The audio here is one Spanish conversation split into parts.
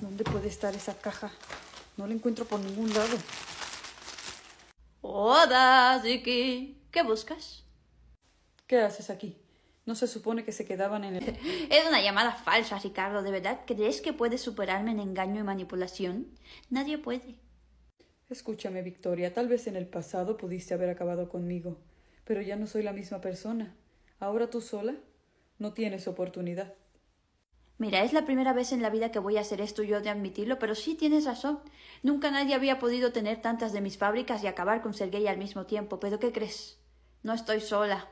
¿Dónde puede estar esa caja? No la encuentro por ningún lado. Hola, Ziki. ¿Qué buscas? ¿Qué haces aquí? ¿No se supone que se quedaban en el...? Es una llamada falsa, Ricardo. ¿De verdad crees que puedes superarme en engaño y manipulación? Nadie puede. Escúchame, Victoria. Tal vez en el pasado pudiste haber acabado conmigo, pero ya no soy la misma persona. Ahora tú sola no tienes oportunidad. Mira, es la primera vez en la vida que voy a hacer esto yo de admitirlo, pero sí tienes razón. Nunca nadie había podido tener tantas de mis fábricas y acabar con Sergei al mismo tiempo. Pero ¿qué crees? No estoy sola.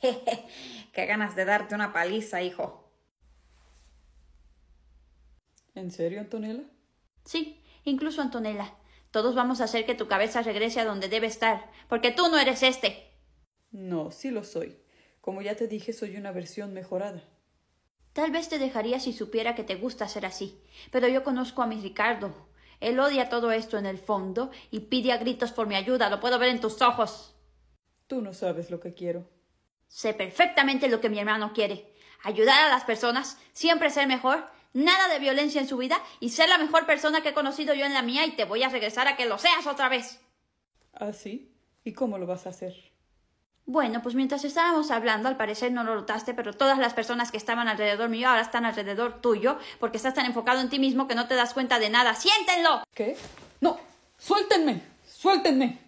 Jeje, qué ganas de darte una paliza, hijo. ¿En serio, Antonella? Sí, incluso Antonella. Todos vamos a hacer que tu cabeza regrese a donde debe estar, porque tú no eres este. No, sí lo soy. Como ya te dije, soy una versión mejorada. Tal vez te dejaría si supiera que te gusta ser así, pero yo conozco a mi Ricardo. Él odia todo esto en el fondo y pide a gritos por mi ayuda. Lo puedo ver en tus ojos. Tú no sabes lo que quiero. Sé perfectamente lo que mi hermano quiere. Ayudar a las personas, siempre ser mejor, nada de violencia en su vida y ser la mejor persona que he conocido yo en la mía y te voy a regresar a que lo seas otra vez. ¿Ah, sí? ¿Y cómo lo vas a hacer? Bueno, pues mientras estábamos hablando, al parecer no lo notaste, pero todas las personas que estaban alrededor mío ahora están alrededor tuyo, porque estás tan enfocado en ti mismo que no te das cuenta de nada. ¡Siéntenlo! ¿Qué? No, suéltenme, suéltenme.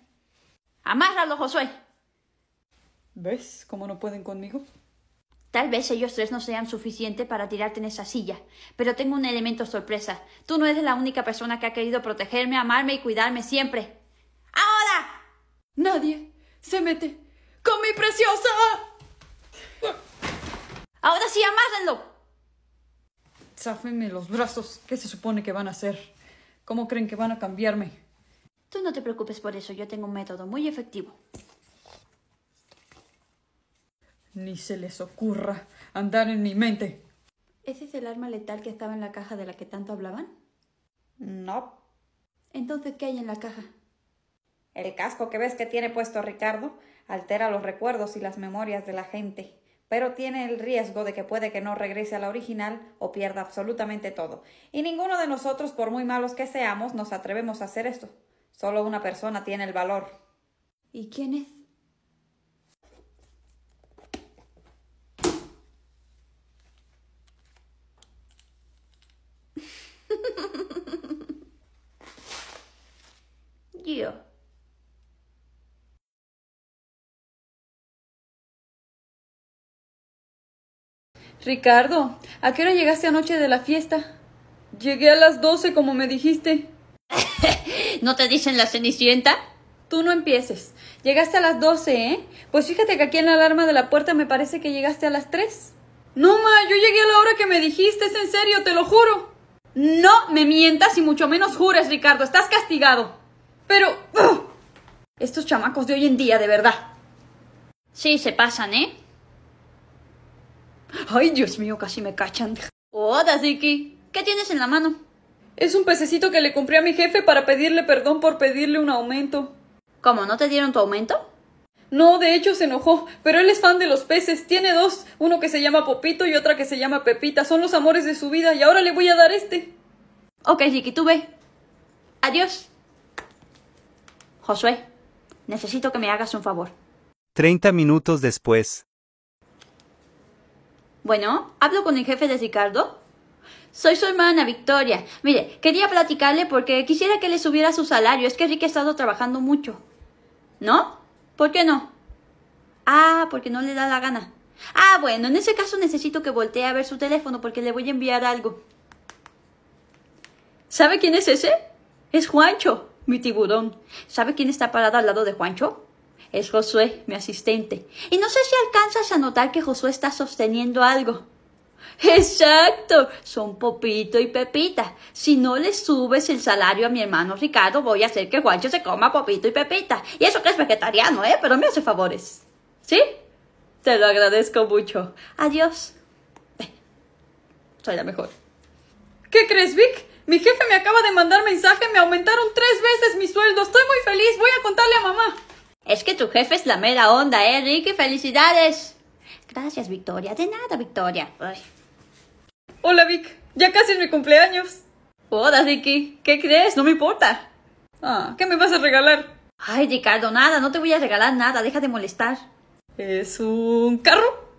Amárralo, Josué. ¿Ves cómo no pueden conmigo? Tal vez ellos tres no sean suficiente para tirarte en esa silla, pero tengo un elemento sorpresa. Tú no eres la única persona que ha querido protegerme, amarme y cuidarme siempre. ¡Ahora! Nadie se mete ¡Con mi preciosa! ¡Ahora sí, amárrenlo! Sáfenme los brazos. ¿Qué se supone que van a hacer? ¿Cómo creen que van a cambiarme? Tú no te preocupes por eso. Yo tengo un método muy efectivo. Ni se les ocurra andar en mi mente. ¿Ese es el arma letal que estaba en la caja de la que tanto hablaban? No. Entonces, ¿qué hay en la caja? El casco que ves que tiene puesto Ricardo altera los recuerdos y las memorias de la gente, pero tiene el riesgo de que puede que no regrese a la original o pierda absolutamente todo. Y ninguno de nosotros, por muy malos que seamos, nos atrevemos a hacer esto. Solo una persona tiene el valor. ¿Y quién es? Yo. Ricardo, ¿a qué hora llegaste anoche de la fiesta? Llegué a las doce como me dijiste. ¿No te dicen la cenicienta? Tú no empieces. Llegaste a las doce, ¿eh? Pues fíjate que aquí en la alarma de la puerta me parece que llegaste a las tres. No, ma, yo llegué a la hora que me dijiste, es en serio, te lo juro. No me mientas y mucho menos jures, Ricardo, estás castigado. Pero... Estos chamacos de hoy en día, de verdad. Sí, se pasan, ¿eh? Ay, Dios mío, casi me cachan. ¿Hola Ziki? ¿qué tienes en la mano? Es un pececito que le compré a mi jefe para pedirle perdón por pedirle un aumento. ¿Cómo? ¿No te dieron tu aumento? No, de hecho se enojó, pero él es fan de los peces. Tiene dos, uno que se llama Popito y otra que se llama Pepita. Son los amores de su vida y ahora le voy a dar este. Ok, Ziki, tú ve. Adiós. Josué, necesito que me hagas un favor. Treinta minutos después. Bueno, hablo con el jefe de Ricardo. Soy su hermana Victoria. Mire, quería platicarle porque quisiera que le subiera su salario. Es que Rick ha estado trabajando mucho. ¿No? ¿Por qué no? Ah, porque no le da la gana. Ah, bueno, en ese caso necesito que voltee a ver su teléfono porque le voy a enviar algo. ¿Sabe quién es ese? Es Juancho, mi tiburón. ¿Sabe quién está parado al lado de Juancho? Es Josué, mi asistente. Y no sé si alcanzas a notar que Josué está sosteniendo algo. Exacto, son Popito y Pepita. Si no le subes el salario a mi hermano Ricardo, voy a hacer que Juancho se coma Popito y Pepita. Y eso que es vegetariano, ¿eh? Pero me hace favores. ¿Sí? Te lo agradezco mucho. Adiós. Eh, soy la mejor. ¿Qué crees, Vic? Mi jefe me acaba de mandar mensaje, me aumentaron tres veces mi sueldo. Estoy muy feliz, voy a contarle a mamá. Es que tu jefe es la mera onda, ¿eh, Ricky? ¡Felicidades! Gracias, Victoria. De nada, Victoria. Hola, Vic. Ya casi es mi cumpleaños. Hola, Ricky. ¿Qué crees? No me importa. Ah, ¿qué me vas a regalar? Ay, Ricardo, nada. No te voy a regalar nada. Deja de molestar. ¿Es un carro?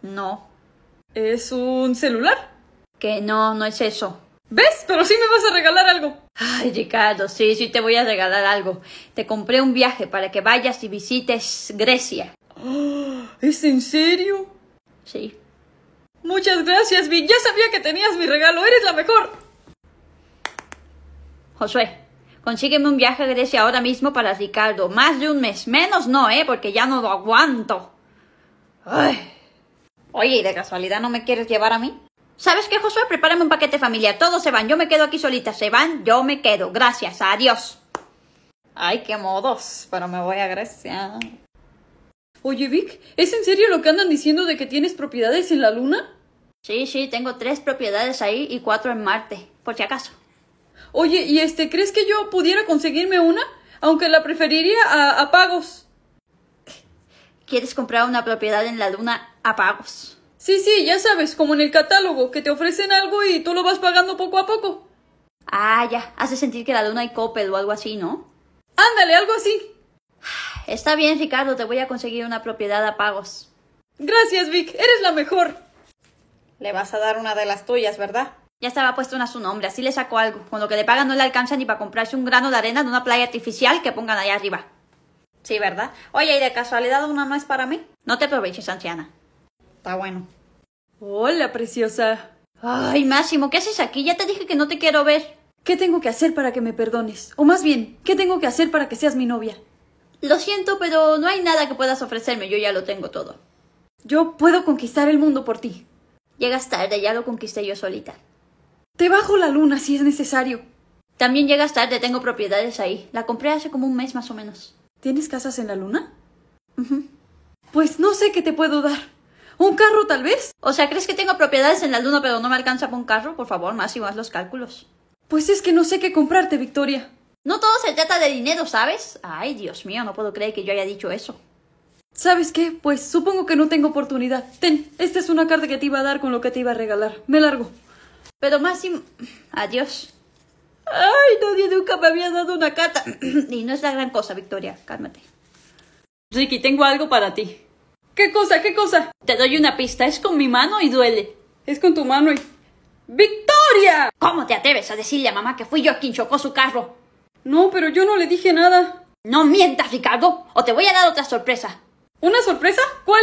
No. ¿Es un celular? Que no, no es eso. ¿Ves? Pero sí me vas a regalar algo. Ay, Ricardo, sí, sí te voy a regalar algo. Te compré un viaje para que vayas y visites Grecia. ¿Es en serio? Sí. Muchas gracias, Vic. Ya sabía que tenías mi regalo. Eres la mejor. Josué, consígueme un viaje a Grecia ahora mismo para Ricardo. Más de un mes. Menos no, ¿eh? Porque ya no lo aguanto. Ay. Oye, ¿y de casualidad no me quieres llevar a mí? ¿Sabes qué, Josué? Prepárame un paquete familia. Todos se van. Yo me quedo aquí solita. Se van, yo me quedo. Gracias. Adiós. Ay, qué modos. Pero me voy a Grecia. Oye, Vic, ¿es en serio lo que andan diciendo de que tienes propiedades en la luna? Sí, sí, tengo tres propiedades ahí y cuatro en Marte, por si acaso. Oye, ¿y este, crees que yo pudiera conseguirme una? Aunque la preferiría a pagos. ¿Quieres comprar una propiedad en la luna a pagos? Sí, sí, ya sabes, como en el catálogo, que te ofrecen algo y tú lo vas pagando poco a poco. Ah, ya, hace sentir que la luna hay copel o algo así, ¿no? Ándale, algo así. Está bien, Ricardo, te voy a conseguir una propiedad a pagos. Gracias, Vic, eres la mejor. Le vas a dar una de las tuyas, ¿verdad? Ya estaba puesto una a su nombre, así le saco algo. Con lo que le pagan no le alcanza ni para comprarse un grano de arena de una playa artificial que pongan allá arriba. Sí, ¿verdad? Oye, ¿y de casualidad una no es para mí? No te aproveches, anciana. Está bueno. Hola, preciosa. Ay, Máximo, ¿qué haces aquí? Ya te dije que no te quiero ver. ¿Qué tengo que hacer para que me perdones? O más bien, ¿qué tengo que hacer para que seas mi novia? Lo siento, pero no hay nada que puedas ofrecerme. Yo ya lo tengo todo. Yo puedo conquistar el mundo por ti. Llegas tarde, ya lo conquisté yo solita. Te bajo la luna si es necesario. También llegas tarde, tengo propiedades ahí. La compré hace como un mes más o menos. ¿Tienes casas en la luna? Pues no sé qué te puedo dar. ¿Un carro tal vez? O sea, ¿crees que tengo propiedades en la luna pero no me alcanza para un carro? Por favor, más y más los cálculos. Pues es que no sé qué comprarte, Victoria. No todo se trata de dinero, ¿sabes? Ay, Dios mío, no puedo creer que yo haya dicho eso. ¿Sabes qué? Pues supongo que no tengo oportunidad. Ten, esta es una carta que te iba a dar con lo que te iba a regalar. Me largo. Pero más Adiós. Ay, nadie nunca me había dado una cata y no es la gran cosa, Victoria. Cálmate. Ricky, tengo algo para ti. ¿Qué cosa? ¿Qué cosa? Te doy una pista, es con mi mano y duele. Es con tu mano y... ¡Victoria! ¿Cómo te atreves a decirle a mamá que fui yo quien chocó su carro? No, pero yo no le dije nada. No mientas, Ricardo, o te voy a dar otra sorpresa. ¿Una sorpresa? ¿Cuál?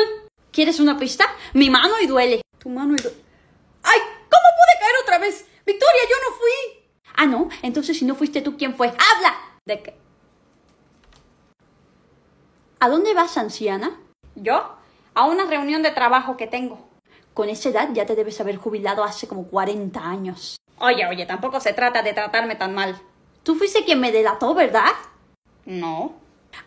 ¿Quieres una pista? Mi mano y duele. Tu mano y duele. ¡Ay! ¿Cómo pude caer otra vez? Victoria, yo no fui. Ah, no, entonces si no fuiste tú, ¿quién fue? ¡Habla! ¿De qué? ¿A dónde vas, anciana? ¿Yo? a una reunión de trabajo que tengo. Con esa edad ya te debes haber jubilado hace como 40 años. Oye, oye, tampoco se trata de tratarme tan mal. Tú fuiste quien me delató, ¿verdad? No.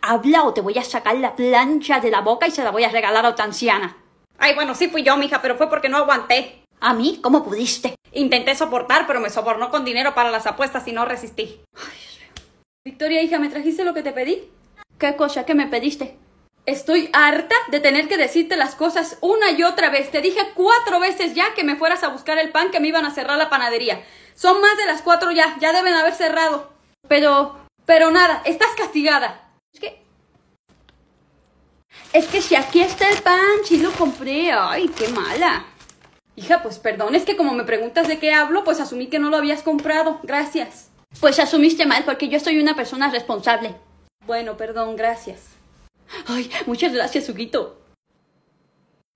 Habla o te voy a sacar la plancha de la boca y se la voy a regalar a otra anciana. Ay, bueno, sí fui yo, mija, pero fue porque no aguanté. ¿A mí? ¿Cómo pudiste? Intenté soportar, pero me sobornó con dinero para las apuestas y no resistí. Ay, Dios mío. Victoria, hija, ¿me trajiste lo que te pedí? ¿Qué cosa? ¿Qué me pediste? Estoy harta de tener que decirte las cosas una y otra vez. Te dije cuatro veces ya que me fueras a buscar el pan que me iban a cerrar la panadería. Son más de las cuatro ya, ya deben haber cerrado. Pero, pero nada, estás castigada. Es que... Es que si aquí está el pan, si lo compré. Ay, qué mala. Hija, pues perdón, es que como me preguntas de qué hablo, pues asumí que no lo habías comprado. Gracias. Pues asumiste mal porque yo soy una persona responsable. Bueno, perdón, gracias. Ay, muchas gracias, Huguito.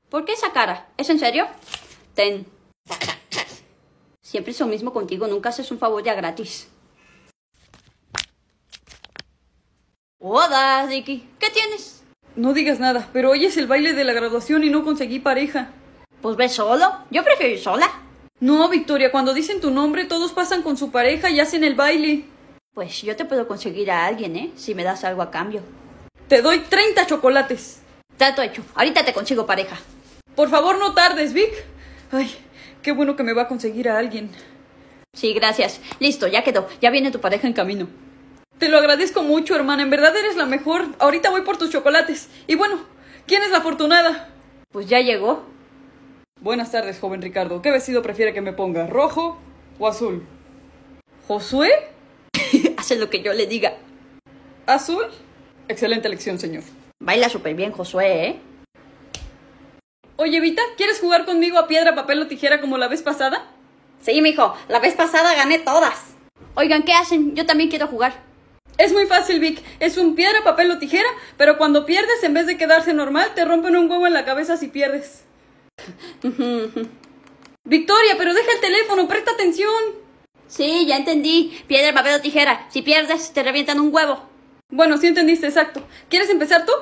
¿Por qué esa cara? ¿Es en serio? Ten. Siempre es lo mismo contigo, nunca haces un favor ya gratis. Hola, Ricky. ¿Qué tienes? No digas nada, pero hoy es el baile de la graduación y no conseguí pareja. Pues ve solo. Yo prefiero ir sola. No, Victoria, cuando dicen tu nombre todos pasan con su pareja y hacen el baile. Pues yo te puedo conseguir a alguien, ¿eh? Si me das algo a cambio. Te doy 30 chocolates. Trato hecho. Ahorita te consigo pareja. Por favor, no tardes, Vic. Ay, qué bueno que me va a conseguir a alguien. Sí, gracias. Listo, ya quedó. Ya viene tu pareja en camino. Te lo agradezco mucho, hermana. En verdad eres la mejor. Ahorita voy por tus chocolates. Y bueno, ¿quién es la afortunada? Pues ya llegó. Buenas tardes, joven Ricardo. ¿Qué vestido prefiere que me ponga? ¿Rojo o azul? ¿Josué? Hace lo que yo le diga. ¿Azul? Excelente lección señor. Baila súper bien, Josué, ¿eh? Oye, Vita, ¿quieres jugar conmigo a piedra, papel o tijera como la vez pasada? Sí, mijo, la vez pasada gané todas. Oigan, ¿qué hacen? Yo también quiero jugar. Es muy fácil, Vic. Es un piedra, papel o tijera, pero cuando pierdes, en vez de quedarse normal, te rompen un huevo en la cabeza si pierdes. Victoria, pero deja el teléfono, presta atención. Sí, ya entendí. Piedra, papel o tijera. Si pierdes, te revientan un huevo. Bueno, sí entendiste, exacto. ¿Quieres empezar tú?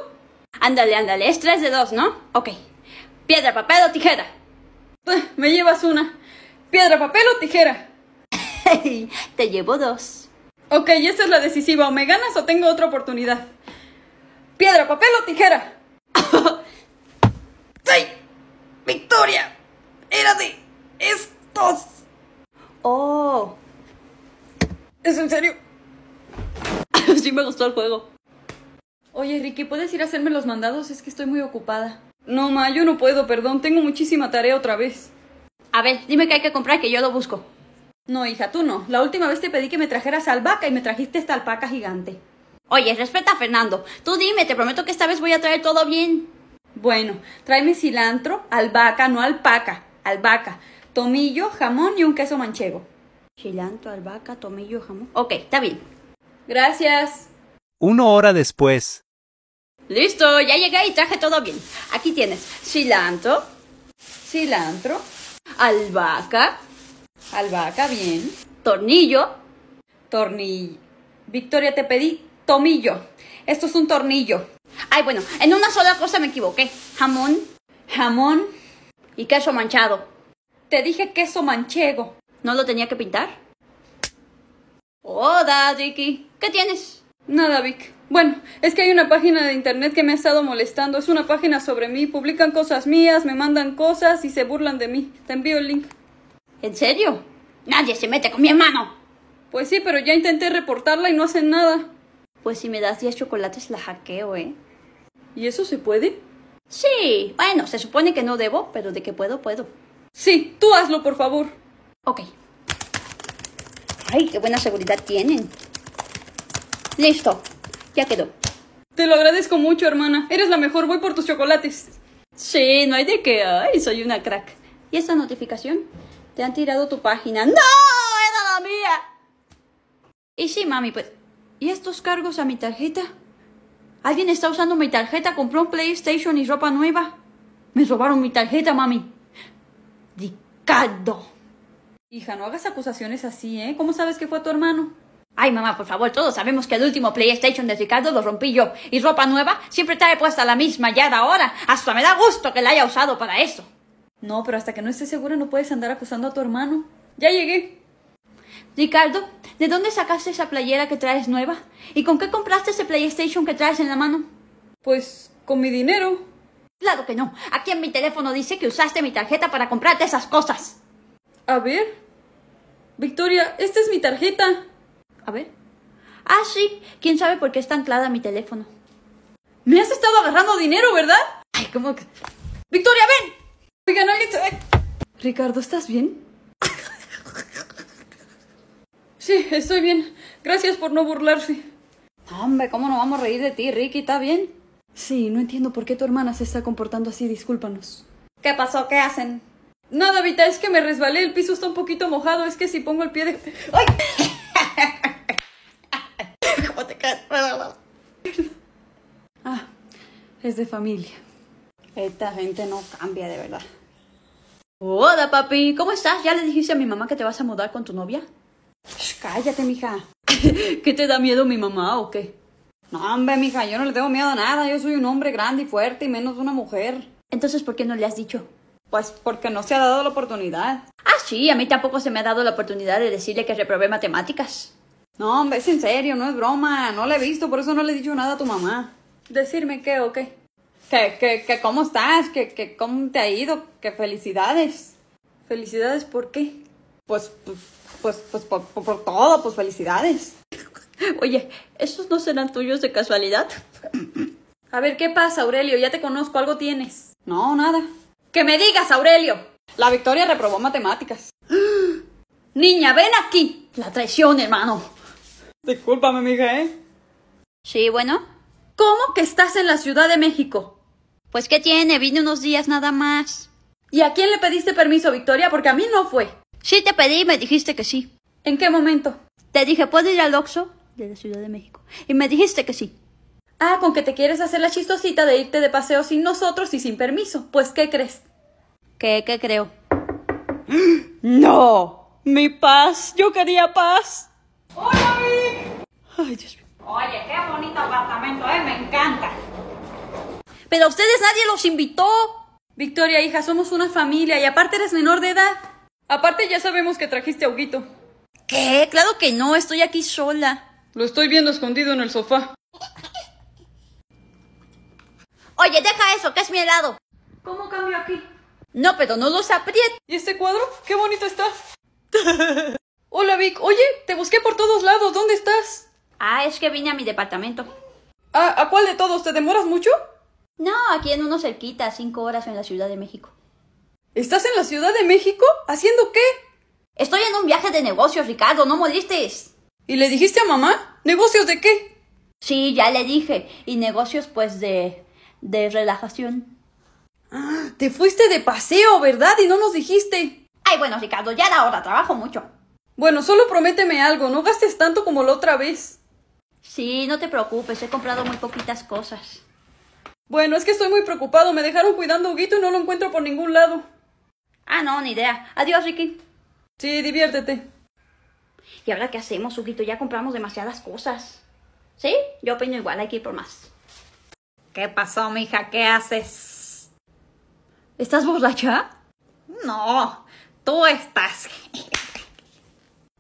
Ándale, ándale, es tres de dos, ¿no? Ok. Piedra, papel o tijera. Ah, me llevas una. Piedra, papel o tijera. Te llevo dos. Ok, esa es la decisiva. O me ganas o tengo otra oportunidad. Piedra, papel o tijera. ¡Sí! ¡Victoria! ¡Era de estos! ¡Oh! ¿Es en serio? sí me gustó el juego. Oye, Ricky, ¿puedes ir a hacerme los mandados? Es que estoy muy ocupada. No, ma, yo no puedo, perdón. Tengo muchísima tarea otra vez. A ver, dime qué hay que comprar, que yo lo busco. No, hija, tú no. La última vez te pedí que me trajeras albahaca y me trajiste esta alpaca gigante. Oye, respeta a Fernando. Tú dime, te prometo que esta vez voy a traer todo bien. Bueno, tráeme cilantro, albahaca, no alpaca, albahaca, tomillo, jamón y un queso manchego. Cilantro, albahaca, tomillo, jamón. Ok, está bien. Gracias. Una hora después. Listo, ya llegué y traje todo bien. Aquí tienes cilantro, cilantro, albahaca, albahaca bien, tornillo, tornillo. Victoria, te pedí tomillo. Esto es un tornillo. Ay, bueno, en una sola cosa me equivoqué. Jamón, jamón y queso manchado. Te dije queso manchego. ¿No lo tenía que pintar? Hola, oh, Dicky. ¿Qué tienes? Nada, Vic. Bueno, es que hay una página de internet que me ha estado molestando. Es una página sobre mí. Publican cosas mías, me mandan cosas y se burlan de mí. Te envío el link. ¿En serio? Nadie se mete con mi hermano. Pues sí, pero ya intenté reportarla y no hacen nada. Pues si me das 10 chocolates la hackeo, ¿eh? ¿Y eso se puede? Sí. Bueno, se supone que no debo, pero de que puedo, puedo. Sí, tú hazlo, por favor. Ok. Ay, qué buena seguridad tienen. Listo, ya quedó. Te lo agradezco mucho, hermana. Eres la mejor, voy por tus chocolates. Sí, no hay de qué. Ay, soy una crack. ¿Y esta notificación? Te han tirado tu página. ¡No! ¡Era la mía! Y sí, mami, pues... ¿Y estos cargos a mi tarjeta? ¿Alguien está usando mi tarjeta? ¿Compró un PlayStation y ropa nueva? Me robaron mi tarjeta, mami. ¡Dicado! Hija, no hagas acusaciones así, ¿eh? ¿Cómo sabes que fue a tu hermano? Ay, mamá, por favor, todos sabemos que el último PlayStation de Ricardo lo rompí yo. Y ropa nueva siempre trae puesta la misma ya de ahora. Hasta me da gusto que la haya usado para eso. No, pero hasta que no esté segura no puedes andar acusando a tu hermano. Ya llegué. Ricardo, ¿de dónde sacaste esa playera que traes nueva? ¿Y con qué compraste ese PlayStation que traes en la mano? Pues con mi dinero. Claro que no. Aquí en mi teléfono dice que usaste mi tarjeta para comprarte esas cosas. A ver. Victoria, esta es mi tarjeta. A ver. Ah, sí. ¿Quién sabe por qué está anclada mi teléfono? Me has estado agarrando dinero, ¿verdad? Ay, ¿cómo que...? ¡Victoria, ven! Oigan, alguien Ricardo, ¿estás bien? sí, estoy bien. Gracias por no burlarse. Hombre, ¿cómo no vamos a reír de ti, Ricky? ¿Está bien? Sí, no entiendo por qué tu hermana se está comportando así. Discúlpanos. ¿Qué pasó? ¿Qué hacen? Nada, Vita, es que me resbalé. El piso está un poquito mojado. Es que si pongo el pie de... ¡Ay! Ah, es de familia. Esta gente no cambia de verdad. Hola, papi. ¿Cómo estás? ¿Ya le dijiste a mi mamá que te vas a mudar con tu novia? cállate, mija. ¿Qué te da miedo mi mamá o qué? No, hombre, mija, yo no le tengo miedo a nada. Yo soy un hombre grande y fuerte y menos una mujer. Entonces, ¿por qué no le has dicho? Pues porque no se ha dado la oportunidad. Ah, sí, a mí tampoco se me ha dado la oportunidad de decirle que reprobé matemáticas. No, hombre, es en serio, no es broma. No la he visto, por eso no le he dicho nada a tu mamá. Decirme qué o qué. Que, que, que cómo estás, que, que cómo te ha ido, que felicidades. ¿Felicidades por qué? Pues, pues, pues, pues por, por todo, pues felicidades. Oye, ¿esos no serán tuyos de casualidad? A ver, ¿qué pasa, Aurelio? Ya te conozco, algo tienes. No, nada. ¡Que me digas, Aurelio! La Victoria reprobó matemáticas. Niña, ven aquí. La traición, hermano. Disculpame, mija, ¿eh? Sí, bueno. ¿Cómo que estás en la Ciudad de México? Pues, ¿qué tiene? Vine unos días nada más. ¿Y a quién le pediste permiso, Victoria? Porque a mí no fue. Sí, te pedí y me dijiste que sí. ¿En qué momento? Te dije, ¿puedo ir al Oxxo? De la Ciudad de México. Y me dijiste que sí. Ah, con que te quieres hacer la chistosita de irte de paseo sin nosotros y sin permiso. Pues, ¿qué crees? ¿Qué, qué creo? ¡No! Mi paz. Yo quería paz. ¡Hola, Vic! Ay, Dios mío. Oye, qué bonito apartamento, ¿eh? Me encanta. Pero a ustedes nadie los invitó. Victoria, hija, somos una familia y aparte eres menor de edad. Aparte ya sabemos que trajiste a Huguito. ¿Qué? Claro que no, estoy aquí sola. Lo estoy viendo escondido en el sofá. Oye, deja eso, que es mi helado. ¿Cómo cambio aquí? No, pero no los aprietes. ¿Y este cuadro? ¡Qué bonito está! Hola Vic, oye, te busqué por todos lados, ¿dónde estás? Ah, es que vine a mi departamento. Ah, ¿a cuál de todos? ¿Te demoras mucho? No, aquí en uno cerquita, cinco horas en la Ciudad de México. ¿Estás en la Ciudad de México? ¿Haciendo qué? Estoy en un viaje de negocios, Ricardo, no molestes. ¿Y le dijiste a mamá? ¿Negocios de qué? Sí, ya le dije. Y negocios, pues, de. de relajación. Ah, te fuiste de paseo, ¿verdad? Y no nos dijiste. Ay, bueno, Ricardo, ya la hora, trabajo mucho. Bueno, solo prométeme algo, no gastes tanto como la otra vez. Sí, no te preocupes, he comprado muy poquitas cosas. Bueno, es que estoy muy preocupado, me dejaron cuidando a Huguito y no lo encuentro por ningún lado. Ah, no, ni idea. Adiós, Ricky. Sí, diviértete. ¿Y ahora qué hacemos, Huguito? Ya compramos demasiadas cosas. ¿Sí? Yo opino igual, hay que ir por más. ¿Qué pasó, mija? ¿Qué haces? ¿Estás borracha? No, tú estás.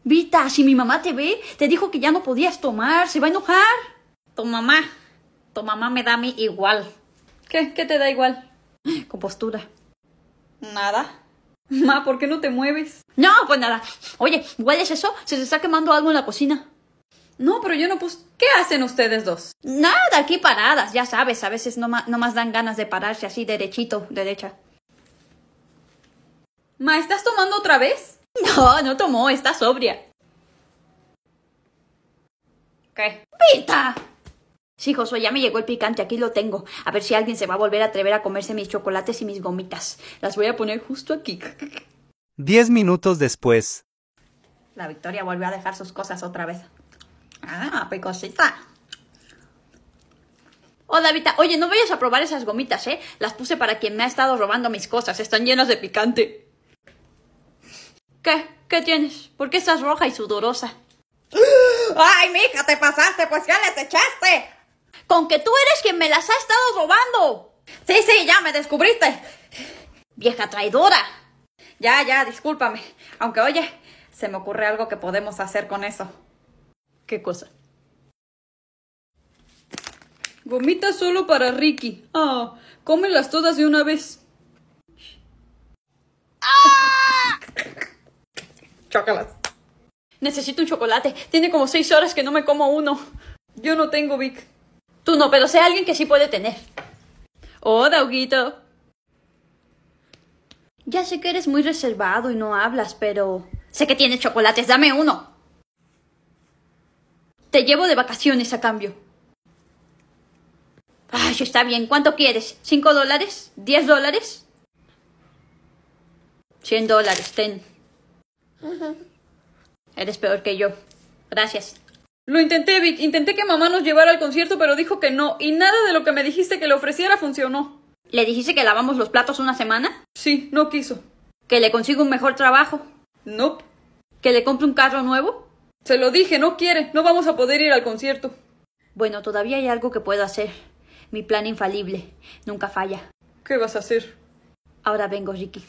Vita, si mi mamá te ve, te dijo que ya no podías tomar, se va a enojar. Tu mamá, tu mamá me da a mí igual. ¿Qué? ¿Qué te da igual? Compostura. Nada. Ma, ¿por qué no te mueves? No, pues nada. Oye, es eso? Se está quemando algo en la cocina. No, pero yo no pues, ¿Qué hacen ustedes dos? Nada, aquí paradas, ya sabes, a veces no, no más dan ganas de pararse así derechito, derecha. Ma, ¿estás tomando otra vez? No, no tomó, está sobria. ¿Qué? ¡Pita! Sí, Josué, ya me llegó el picante, aquí lo tengo. A ver si alguien se va a volver a atrever a comerse mis chocolates y mis gomitas. Las voy a poner justo aquí. Diez minutos después. La Victoria volvió a dejar sus cosas otra vez. Ah, picosita. Hola, oh, Vita. Oye, no vayas a probar esas gomitas, ¿eh? Las puse para quien me ha estado robando mis cosas. Están llenas de picante. ¿Qué? ¿Qué tienes? ¿Por qué estás roja y sudorosa? ¡Ay, mija, te pasaste! ¡Pues ya les echaste! ¡Con que tú eres quien me las ha estado robando! Sí, sí, ya me descubriste. Vieja traidora. Ya, ya, discúlpame. Aunque oye, se me ocurre algo que podemos hacer con eso. ¿Qué cosa? Gomitas solo para Ricky. Ah, cómelas todas de una vez. ¡Ah! Chocolate. Necesito un chocolate. Tiene como seis horas que no me como uno. Yo no tengo, Vic. Tú no, pero sé alguien que sí puede tener. Oh, Dauguito. Ya sé que eres muy reservado y no hablas, pero... Sé que tienes chocolates, dame uno. Te llevo de vacaciones a cambio. Ay, está bien. ¿Cuánto quieres? ¿Cinco dólares? ¿Diez dólares? Cien dólares, ten. Eres peor que yo. Gracias. Lo intenté, Vic. Intenté que mamá nos llevara al concierto, pero dijo que no. Y nada de lo que me dijiste que le ofreciera funcionó. ¿Le dijiste que lavamos los platos una semana? Sí, no quiso. ¿Que le consiga un mejor trabajo? No. Nope. ¿Que le compre un carro nuevo? Se lo dije, no quiere. No vamos a poder ir al concierto. Bueno, todavía hay algo que puedo hacer. Mi plan infalible. Nunca falla. ¿Qué vas a hacer? Ahora vengo, Ricky.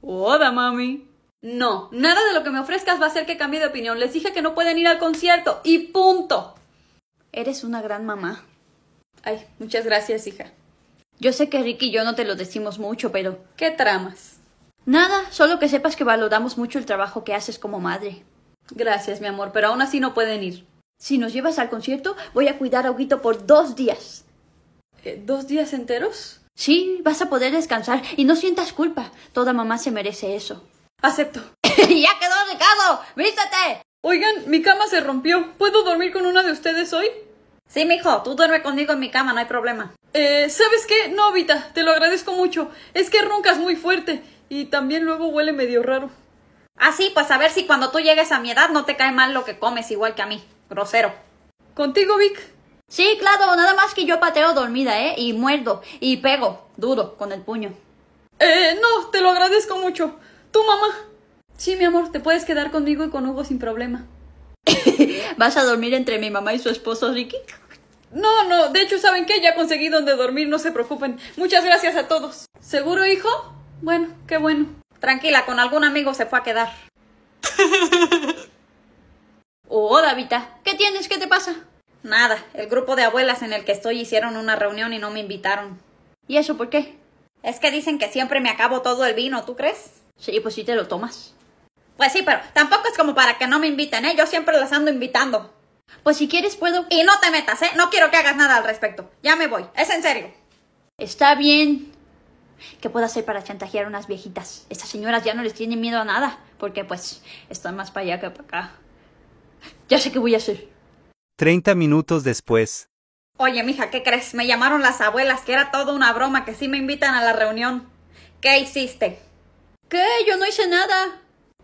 Hola, mami. No, nada de lo que me ofrezcas va a hacer que cambie de opinión. Les dije que no pueden ir al concierto y punto. Eres una gran mamá. Ay, muchas gracias, hija. Yo sé que Ricky y yo no te lo decimos mucho, pero... ¿Qué tramas? Nada, solo que sepas que valoramos mucho el trabajo que haces como madre. Gracias, mi amor, pero aún así no pueden ir. Si nos llevas al concierto, voy a cuidar a Huguito por dos días. Eh, ¿Dos días enteros? Sí, vas a poder descansar y no sientas culpa. Toda mamá se merece eso. Acepto. ¡Ya quedó el caso! ¡Vístete! Oigan, mi cama se rompió. ¿Puedo dormir con una de ustedes hoy? Sí, mijo, tú duerme conmigo en mi cama, no hay problema. Eh, ¿sabes qué? No, Vita, te lo agradezco mucho. Es que roncas muy fuerte y también luego huele medio raro. Ah, sí, pues a ver si cuando tú llegues a mi edad no te cae mal lo que comes igual que a mí. Grosero. ¿Contigo, Vic? Sí, claro, nada más que yo pateo dormida, ¿eh? Y muerdo, y pego, duro, con el puño. Eh, no, te lo agradezco mucho. ¡Tu mamá! Sí, mi amor, te puedes quedar conmigo y con Hugo sin problema. ¿Vas a dormir entre mi mamá y su esposo Ricky? No, no, de hecho, ¿saben qué? Ya conseguí donde dormir, no se preocupen. Muchas gracias a todos. ¿Seguro, hijo? Bueno, qué bueno. Tranquila, con algún amigo se fue a quedar. oh, Davita, ¿qué tienes? ¿Qué te pasa? Nada, el grupo de abuelas en el que estoy hicieron una reunión y no me invitaron. ¿Y eso por qué? Es que dicen que siempre me acabo todo el vino, ¿tú crees? Sí, pues sí te lo tomas. Pues sí, pero tampoco es como para que no me inviten, ¿eh? Yo siempre las ando invitando. Pues si quieres puedo... Y no te metas, ¿eh? No quiero que hagas nada al respecto. Ya me voy. Es en serio. Está bien. ¿Qué puedo hacer para chantajear unas viejitas? Estas señoras ya no les tienen miedo a nada. Porque pues están más para allá que para acá. Ya sé qué voy a hacer. Treinta minutos después. Oye, mija, ¿qué crees? Me llamaron las abuelas que era todo una broma que sí me invitan a la reunión. ¿Qué hiciste? ¿Qué? Yo no hice nada.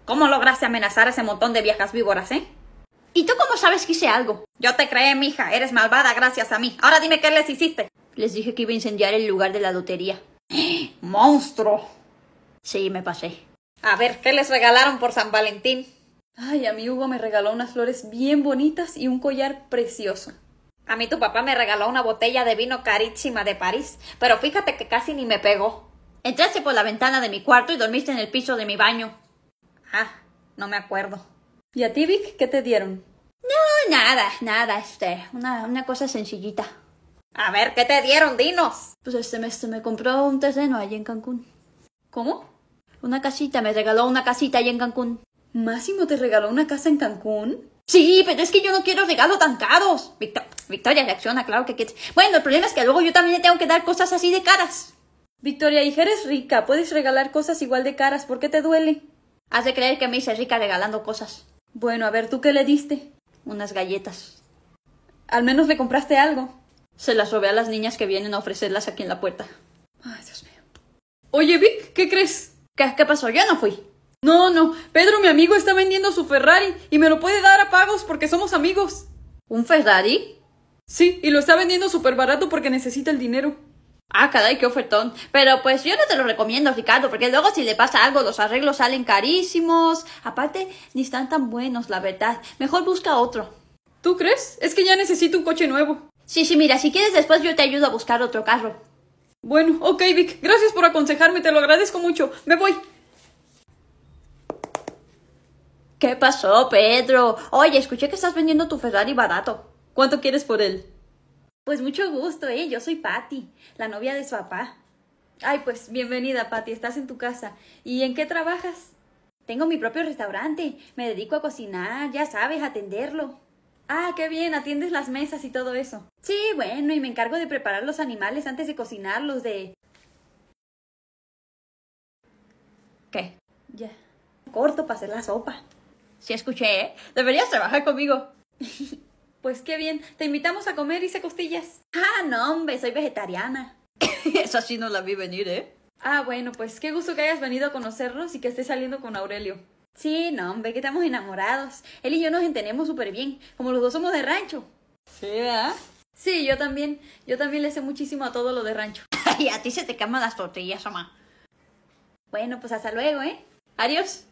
¿Cómo lograste amenazar a ese montón de viejas víboras, eh? ¿Y tú cómo sabes que hice algo? Yo te creé, mija. Eres malvada gracias a mí. Ahora dime qué les hiciste. Les dije que iba a incendiar el lugar de la lotería. ¡Monstruo! Sí, me pasé. A ver, ¿qué les regalaron por San Valentín? Ay, a mi Hugo me regaló unas flores bien bonitas y un collar precioso. A mí tu papá me regaló una botella de vino carísima de París, pero fíjate que casi ni me pegó. Entraste por la ventana de mi cuarto y dormiste en el piso de mi baño. Ah, no me acuerdo. ¿Y a ti, Vic, qué te dieron? No, nada, nada, este, una, una cosa sencillita. A ver, ¿qué te dieron? Dinos. Pues este me, me compró un terreno allí en Cancún. ¿Cómo? Una casita, me regaló una casita allí en Cancún. ¿Máximo te regaló una casa en Cancún? Sí, pero es que yo no quiero regalos tan caros. Victoria reacciona, claro que quieres. Bueno, el problema es que luego yo también le tengo que dar cosas así de caras. Victoria, hija, eres rica. Puedes regalar cosas igual de caras. ¿Por qué te duele? Has de creer que me hice rica regalando cosas. Bueno, a ver, ¿tú qué le diste? Unas galletas. Al menos le compraste algo. Se las robé a las niñas que vienen a ofrecerlas aquí en la puerta. Ay, Dios mío. Oye, Vic, ¿qué crees? ¿Qué, pasó? Yo no fui. No, no. Pedro, mi amigo, está vendiendo su Ferrari y me lo puede dar a pagos porque somos amigos. ¿Un Ferrari? Sí, y lo está vendiendo súper barato porque necesita el dinero. Ah, caray, qué ofertón. Pero pues yo no te lo recomiendo, Ricardo, porque luego si le pasa algo, los arreglos salen carísimos. Aparte, ni están tan buenos, la verdad. Mejor busca otro. ¿Tú crees? Es que ya necesito un coche nuevo. Sí, sí, mira, si quieres después yo te ayudo a buscar otro carro. Bueno, ok, Vic. Gracias por aconsejarme, te lo agradezco mucho. Me voy. ¿Qué pasó, Pedro? Oye, escuché que estás vendiendo tu Ferrari barato. ¿Cuánto quieres por él? Pues mucho gusto, ¿eh? Yo soy Patty, la novia de su papá. Ay, pues bienvenida, Patty, estás en tu casa. ¿Y en qué trabajas? Tengo mi propio restaurante, me dedico a cocinar, ya sabes, a atenderlo. Ah, qué bien, atiendes las mesas y todo eso. Sí, bueno, y me encargo de preparar los animales antes de cocinarlos, de... ¿Qué? Ya. Corto para hacer la sopa. Sí, escuché, ¿eh? Deberías trabajar conmigo. Pues qué bien, te invitamos a comer, hice costillas. Ah, no, hombre, soy vegetariana. Esa sí no la vi venir, ¿eh? Ah, bueno, pues qué gusto que hayas venido a conocernos y que estés saliendo con Aurelio. Sí, no, hombre, que estamos enamorados. Él y yo nos entendemos súper bien, como los dos somos de rancho. Sí, ¿eh? Sí, yo también. Yo también le sé muchísimo a todo lo de rancho. y a ti se te queman las tortillas, mamá. Bueno, pues hasta luego, ¿eh? Adiós.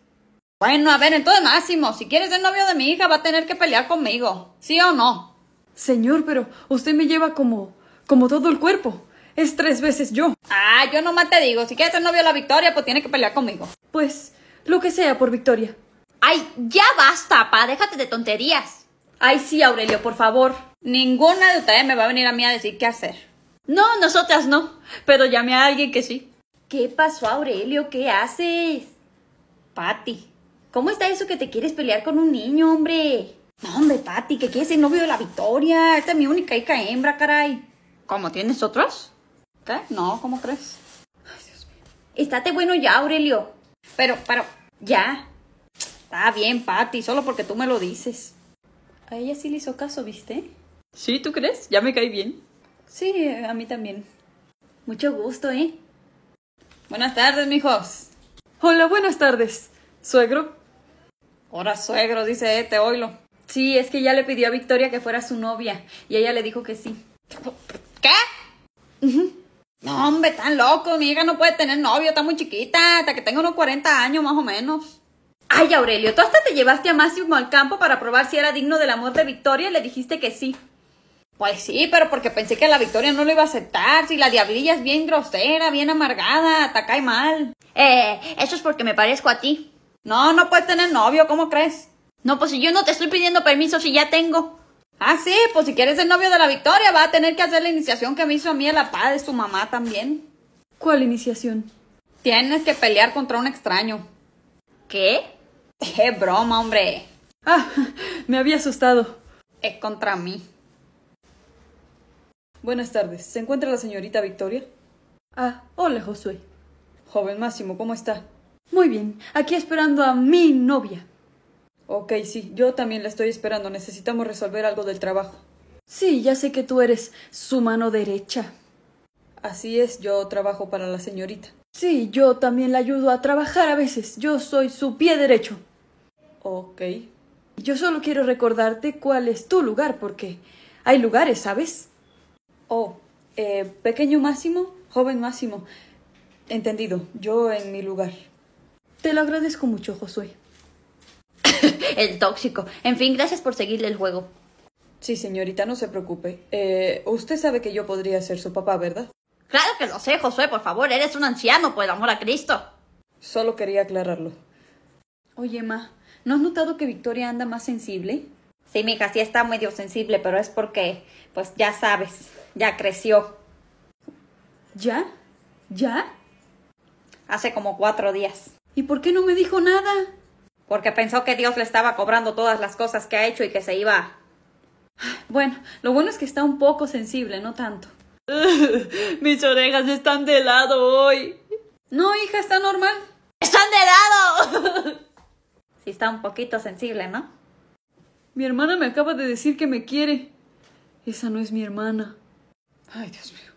Bueno, a ver, entonces Máximo, si quieres ser novio de mi hija va a tener que pelear conmigo, ¿sí o no? Señor, pero usted me lleva como... como todo el cuerpo. Es tres veces yo. Ah, yo nomás te digo, si quieres ser novio de la Victoria, pues tiene que pelear conmigo. Pues, lo que sea por Victoria. Ay, ya basta, pa, déjate de tonterías. Ay, sí, Aurelio, por favor. Ninguna de ustedes me va a venir a mí a decir qué hacer. No, nosotras no, pero llamé a alguien que sí. ¿Qué pasó, Aurelio? ¿Qué haces? Pati. ¿Cómo está eso que te quieres pelear con un niño, hombre? No, hombre, Pati, que quieres ser novio de la Victoria. Esta es mi única hija hembra, caray. ¿Cómo? ¿Tienes otros? ¿Qué? No, ¿cómo crees? Ay, Dios mío. Estate bueno ya, Aurelio. Pero, pero, ya. Está bien, Pati, solo porque tú me lo dices. A ella sí le hizo caso, ¿viste? Sí, ¿tú crees? Ya me cae bien. Sí, eh, a mí también. Mucho gusto, ¿eh? Buenas tardes, mijos. Hola, buenas tardes. Suegro, Ahora suegro, dice este, oilo. Sí, es que ya le pidió a Victoria que fuera su novia y ella le dijo que sí. ¿Qué? No, hombre, tan loco. Mi hija no puede tener novio, está muy chiquita, hasta que tenga unos 40 años más o menos. Ay, Aurelio, tú hasta te llevaste a Máximo al campo para probar si era digno del amor de Victoria y le dijiste que sí. Pues sí, pero porque pensé que la Victoria no lo iba a aceptar. Si la diablilla es bien grosera, bien amargada, ataca cae mal. Eh, eso es porque me parezco a ti. No, no puedes tener novio, ¿cómo crees? No, pues si yo no te estoy pidiendo permiso, si ya tengo. Ah, sí, pues si quieres ser novio de la Victoria, va a tener que hacer la iniciación que me hizo a mí el papá de su mamá también. ¿Cuál iniciación? Tienes que pelear contra un extraño. ¿Qué? ¡Qué broma, hombre! Ah, me había asustado. Es contra mí. Buenas tardes. ¿Se encuentra la señorita Victoria? Ah, hola, Josué. Joven Máximo, ¿cómo está? Muy bien, aquí esperando a mi novia. Ok, sí, yo también la estoy esperando. Necesitamos resolver algo del trabajo. Sí, ya sé que tú eres su mano derecha. Así es, yo trabajo para la señorita. Sí, yo también la ayudo a trabajar a veces. Yo soy su pie derecho. Ok. Yo solo quiero recordarte cuál es tu lugar, porque hay lugares, ¿sabes? Oh, eh, pequeño Máximo, joven Máximo. Entendido, yo en mi lugar. Te lo agradezco mucho, Josué. el tóxico. En fin, gracias por seguirle el juego. Sí, señorita, no se preocupe. Eh, usted sabe que yo podría ser su papá, ¿verdad? Claro que lo sé, Josué, por favor, eres un anciano, por el amor a Cristo. Solo quería aclararlo. Oye, Ma, ¿no has notado que Victoria anda más sensible? Sí, mija, sí está medio sensible, pero es porque, pues ya sabes, ya creció. ¿Ya? ¿Ya? Hace como cuatro días. ¿Y por qué no me dijo nada? Porque pensó que Dios le estaba cobrando todas las cosas que ha hecho y que se iba. Bueno, lo bueno es que está un poco sensible, no tanto. Mis orejas están de lado hoy. No, hija, está normal. ¡Están de lado! sí, está un poquito sensible, ¿no? Mi hermana me acaba de decir que me quiere. Esa no es mi hermana. Ay, Dios mío.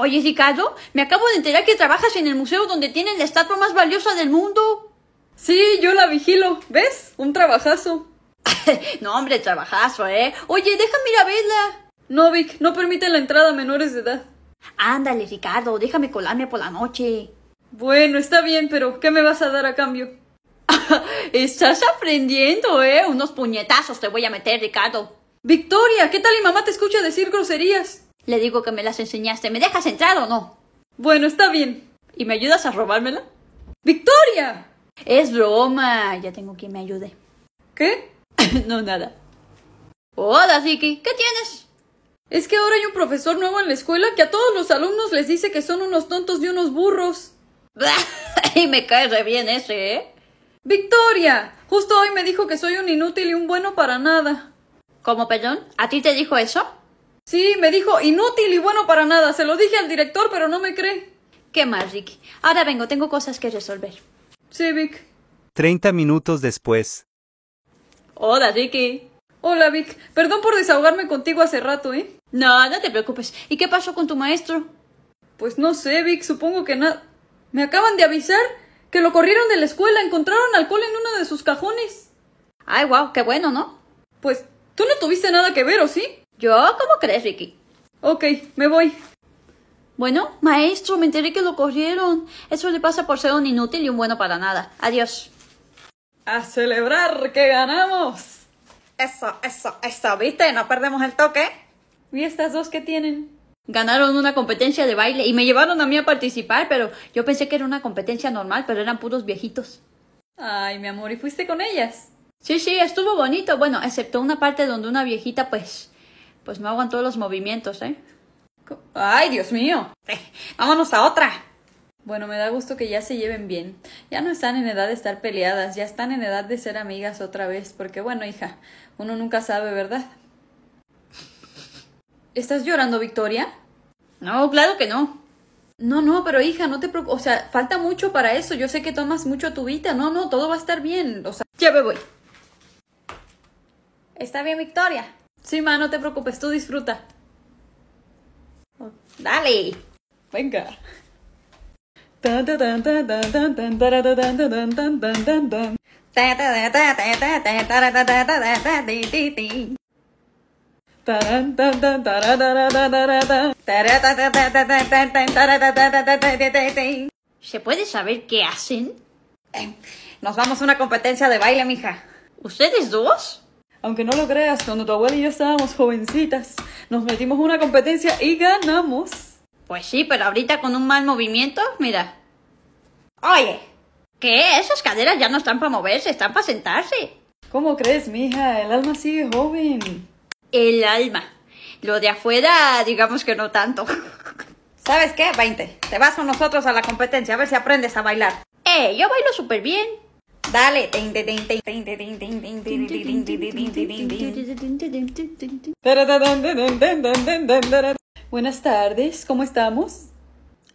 Oye, Ricardo, me acabo de enterar que trabajas en el museo donde tienen la estatua más valiosa del mundo. Sí, yo la vigilo. ¿Ves? Un trabajazo. no, hombre, trabajazo, ¿eh? Oye, déjame ir a verla. No, Vic, no permite la entrada a menores de edad. Ándale, Ricardo, déjame colarme por la noche. Bueno, está bien, pero ¿qué me vas a dar a cambio? Estás aprendiendo, ¿eh? Unos puñetazos te voy a meter, Ricardo. Victoria, ¿qué tal y mamá te escucha decir groserías? Le digo que me las enseñaste. ¿Me dejas entrar o no? Bueno, está bien. ¿Y me ayudas a robármela? ¡Victoria! Es broma. Ya tengo quien me ayude. ¿Qué? no, nada. Hola, Ziki. ¿Qué tienes? Es que ahora hay un profesor nuevo en la escuela que a todos los alumnos les dice que son unos tontos y unos burros. y me cae re bien ese, ¿eh? ¡Victoria! Justo hoy me dijo que soy un inútil y un bueno para nada. ¿Cómo, perdón? ¿A ti te dijo eso? Sí, me dijo inútil y bueno para nada. Se lo dije al director, pero no me cree. ¿Qué más, Ricky? Ahora vengo, tengo cosas que resolver. Sí, Vic. Treinta minutos después. Hola, Ricky. Hola, Vic. Perdón por desahogarme contigo hace rato, ¿eh? No, no te preocupes. ¿Y qué pasó con tu maestro? Pues no sé, Vic. Supongo que nada. Me acaban de avisar que lo corrieron de la escuela. Encontraron alcohol en uno de sus cajones. Ay, wow, qué bueno, ¿no? Pues tú no tuviste nada que ver, ¿o sí? ¿Yo? ¿Cómo crees, Ricky? Ok, me voy. Bueno, maestro, me enteré que lo corrieron. Eso le pasa por ser un inútil y un bueno para nada. Adiós. A celebrar que ganamos. Eso, eso, eso, ¿viste? No perdemos el toque. ¿Y estas dos que tienen? Ganaron una competencia de baile y me llevaron a mí a participar, pero yo pensé que era una competencia normal, pero eran puros viejitos. Ay, mi amor, ¿y fuiste con ellas? Sí, sí, estuvo bonito. Bueno, excepto una parte donde una viejita, pues, pues no todos los movimientos, ¿eh? ¡Ay, Dios mío! Eh, ¡Vámonos a otra! Bueno, me da gusto que ya se lleven bien. Ya no están en edad de estar peleadas, ya están en edad de ser amigas otra vez, porque bueno, hija, uno nunca sabe, ¿verdad? ¿Estás llorando, Victoria? No, claro que no. No, no, pero hija, no te preocupes. O sea, falta mucho para eso. Yo sé que tomas mucho tu vida. No, no, todo va a estar bien. O sea, ya me voy. Está bien, Victoria. Sí, ma, no te preocupes, tú disfruta. dale. Venga. ¿Se puede saber qué hacen? nos vamos a una competencia de baile, mija. ¿Ustedes dos? Aunque no lo creas, cuando tu abuela y yo estábamos jovencitas, nos metimos una competencia y ganamos. Pues sí, pero ahorita con un mal movimiento, mira. Oye, ¿qué? Esas caderas ya no están para moverse, están para sentarse. ¿Cómo crees, mija? El alma sigue joven. El alma. Lo de afuera, digamos que no tanto. ¿Sabes qué? 20. Te vas con nosotros a la competencia a ver si aprendes a bailar. Eh, yo bailo súper bien. Dale. Buenas tardes, ¿cómo estamos?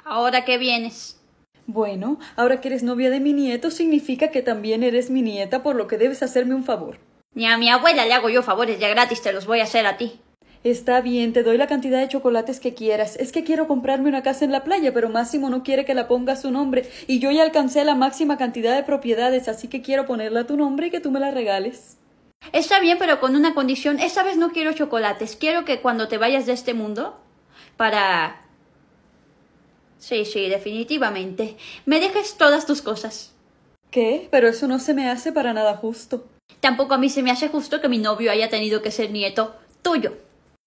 Ahora que vienes. Bueno, ahora que eres novia de mi nieto significa que también eres mi nieta, por lo que debes hacerme un favor. Ni a mi abuela le hago yo favores ya gratis, te los voy a hacer a ti está bien, te doy la cantidad de chocolates que quieras. Es que quiero comprarme una casa en la playa, pero Máximo no quiere que la ponga su nombre y yo ya alcancé la máxima cantidad de propiedades, así que quiero ponerla a tu nombre y que tú me la regales. Está bien, pero con una condición. Esta vez no quiero chocolates. Quiero que cuando te vayas de este mundo, para... Sí, sí, definitivamente. Me dejes todas tus cosas. ¿Qué? Pero eso no se me hace para nada justo. Tampoco a mí se me hace justo que mi novio haya tenido que ser nieto tuyo.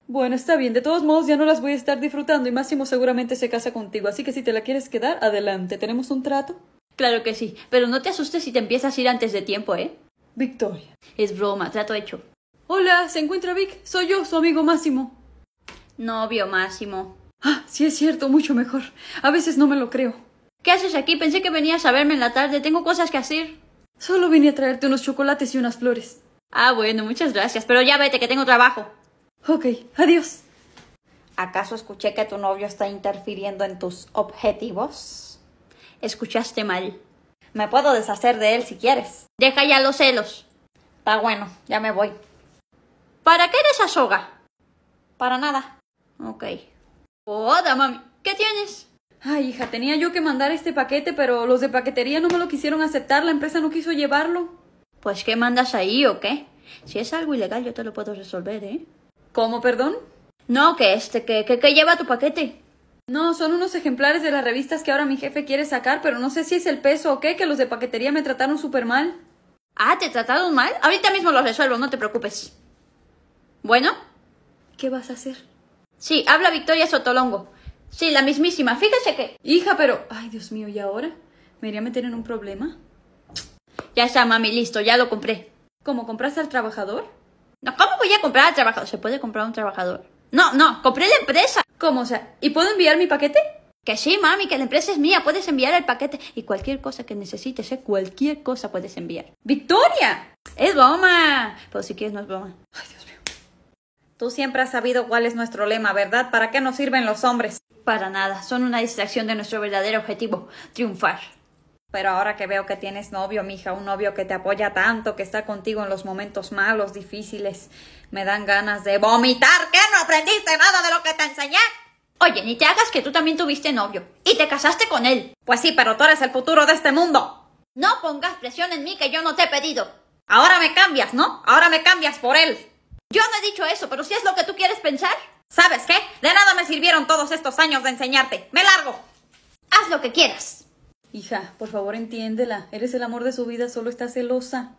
Bueno, está bien. De todos modos, ya no las voy a estar disfrutando y Máximo seguramente se casa contigo. Así que si te la quieres quedar, adelante. ¿Tenemos un trato? Claro que sí. Pero no te asustes si te empiezas a ir antes de tiempo, ¿eh? Victoria. Es broma, trato hecho. Hola, ¿se encuentra Vic? Soy yo, su amigo Máximo. Novio Máximo. Ah, sí es cierto, mucho mejor. A veces no me lo creo. ¿Qué haces aquí? Pensé que venías a verme en la tarde. Tengo cosas que hacer. Solo vine a traerte unos chocolates y unas flores. Ah, bueno, muchas gracias. Pero ya vete, que tengo trabajo. Ok, adiós. ¿Acaso escuché que tu novio está interfiriendo en tus objetivos? Escuchaste mal. Me puedo deshacer de él si quieres. Deja ya los celos. Está bueno, ya me voy. ¿Para qué eres esa soga? Para nada. Ok. Hola, mami. ¿Qué tienes? Ay, hija, tenía yo que mandar este paquete, pero los de paquetería no me lo quisieron aceptar. La empresa no quiso llevarlo. Pues, ¿qué mandas ahí o qué? Si es algo ilegal, yo te lo puedo resolver, ¿eh? ¿Cómo, perdón? No, que este, que, que, lleva tu paquete. No, son unos ejemplares de las revistas que ahora mi jefe quiere sacar, pero no sé si es el peso o qué, que los de paquetería me trataron súper mal. Ah, ¿te trataron mal? Ahorita mismo lo resuelvo, no te preocupes. Bueno, ¿qué vas a hacer? Sí, habla Victoria Sotolongo. Sí, la mismísima, fíjese que... Hija, pero... Ay, Dios mío, ¿y ahora? ¿Me iría a meter en un problema? Ya está, mami, listo, ya lo compré. ¿Cómo compraste al trabajador? No, ¿cómo voy a comprar al trabajador? ¿Se puede comprar a un trabajador? No, no, compré la empresa. ¿Cómo? sea, ¿y puedo enviar mi paquete? Que sí, mami, que la empresa es mía, puedes enviar el paquete y cualquier cosa que necesites, ¿eh? cualquier cosa puedes enviar. ¡Victoria! ¡Es broma! Pero si quieres, no es broma. Ay, Dios mío. Tú siempre has sabido cuál es nuestro lema, ¿verdad? ¿Para qué nos sirven los hombres? Para nada, son una distracción de nuestro verdadero objetivo, triunfar. Pero ahora que veo que tienes novio, mija, un novio que te apoya tanto, que está contigo en los momentos malos, difíciles, me dan ganas de vomitar. ¿Qué? ¿No aprendiste nada de lo que te enseñé? Oye, ni te hagas que tú también tuviste novio y te casaste con él. Pues sí, pero tú eres el futuro de este mundo. No pongas presión en mí que yo no te he pedido. Ahora me cambias, ¿no? Ahora me cambias por él. Yo no he dicho eso, pero si es lo que tú quieres pensar. ¿Sabes qué? De nada me sirvieron todos estos años de enseñarte. Me largo. Haz lo que quieras. Hija, por favor entiéndela. Eres el amor de su vida, solo está celosa.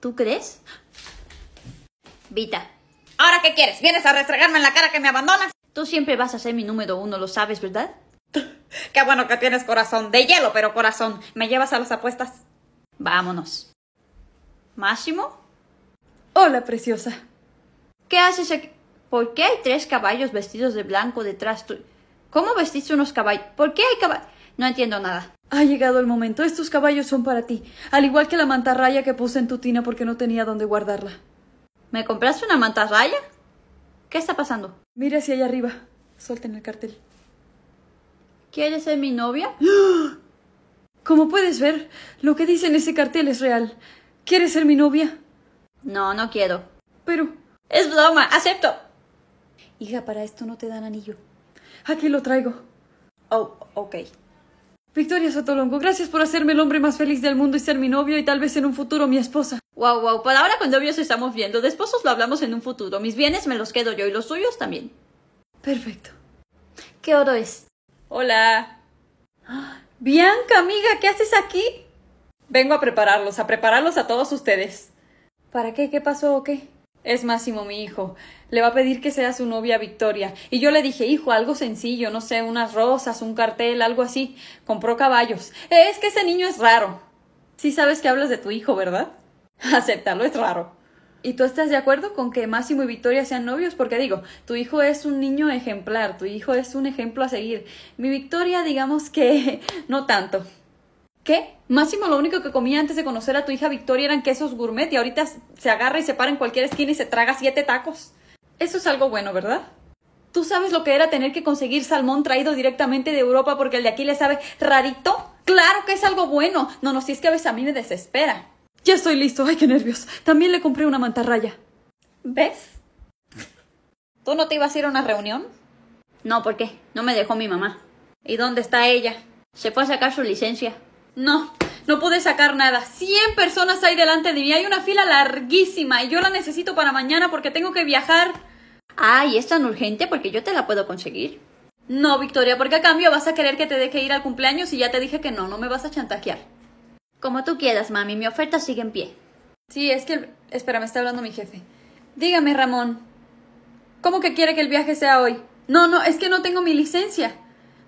¿Tú crees? Vita. ¿Ahora qué quieres? ¿Vienes a restregarme en la cara que me abandonas? Tú siempre vas a ser mi número uno, lo sabes, ¿verdad? qué bueno que tienes corazón. De hielo, pero corazón. ¿Me llevas a las apuestas? Vámonos. ¿Máximo? Hola, preciosa. ¿Qué haces aquí? ¿Por qué hay tres caballos vestidos de blanco detrás? ¿Cómo vestiste unos caballos? ¿Por qué hay caballos? No entiendo nada. Ha llegado el momento. Estos caballos son para ti, al igual que la mantarraya que puse en tu tina porque no tenía dónde guardarla. ¿Me compraste una mantarraya? ¿Qué está pasando? Mira hacia allá arriba. Suelten el cartel. ¿Quieres ser mi novia? Como puedes ver, lo que dice en ese cartel es real. ¿Quieres ser mi novia? No, no quiero. Pero... Es broma, acepto. Hija, para esto no te dan anillo. Aquí lo traigo. Oh, ok. Victoria Sotolongo, gracias por hacerme el hombre más feliz del mundo y ser mi novio y tal vez en un futuro mi esposa. Wow, wow, para ahora con novios estamos viendo, de esposos lo hablamos en un futuro. Mis bienes me los quedo yo y los suyos también. Perfecto. ¿Qué oro es? Hola. Bianca, amiga, ¿qué haces aquí? Vengo a prepararlos, a prepararlos a todos ustedes. ¿Para qué? ¿Qué pasó o qué? Es Máximo mi hijo. Le va a pedir que sea su novia Victoria. Y yo le dije, hijo, algo sencillo, no sé, unas rosas, un cartel, algo así. Compró caballos. Es que ese niño es raro. si sabes que hablas de tu hijo, ¿verdad? Aceptarlo es raro. ¿Y tú estás de acuerdo con que Máximo y Victoria sean novios? Porque digo, tu hijo es un niño ejemplar, tu hijo es un ejemplo a seguir. Mi Victoria, digamos que no tanto. ¿Qué? Máximo, lo único que comía antes de conocer a tu hija Victoria eran quesos gourmet y ahorita se agarra y se para en cualquier esquina y se traga siete tacos. Eso es algo bueno, ¿verdad? ¿Tú sabes lo que era tener que conseguir salmón traído directamente de Europa porque el de aquí le sabe rarito? Claro que es algo bueno. No, no, si es que a veces a mí me desespera. Ya estoy listo. Ay, qué nervios. También le compré una mantarraya. ¿Ves? ¿Tú no te ibas a ir a una reunión? No, ¿por qué? No me dejó mi mamá. ¿Y dónde está ella? Se fue a sacar su licencia. No, no pude sacar nada. Cien personas hay delante de mí. Hay una fila larguísima y yo la necesito para mañana porque tengo que viajar. Ay, es tan urgente porque yo te la puedo conseguir. No, Victoria, porque a cambio vas a querer que te deje ir al cumpleaños y ya te dije que no, no me vas a chantajear. Como tú quieras, mami, mi oferta sigue en pie. Sí, es que... Espera, me está hablando mi jefe. Dígame, Ramón. ¿Cómo que quiere que el viaje sea hoy? No, no, es que no tengo mi licencia.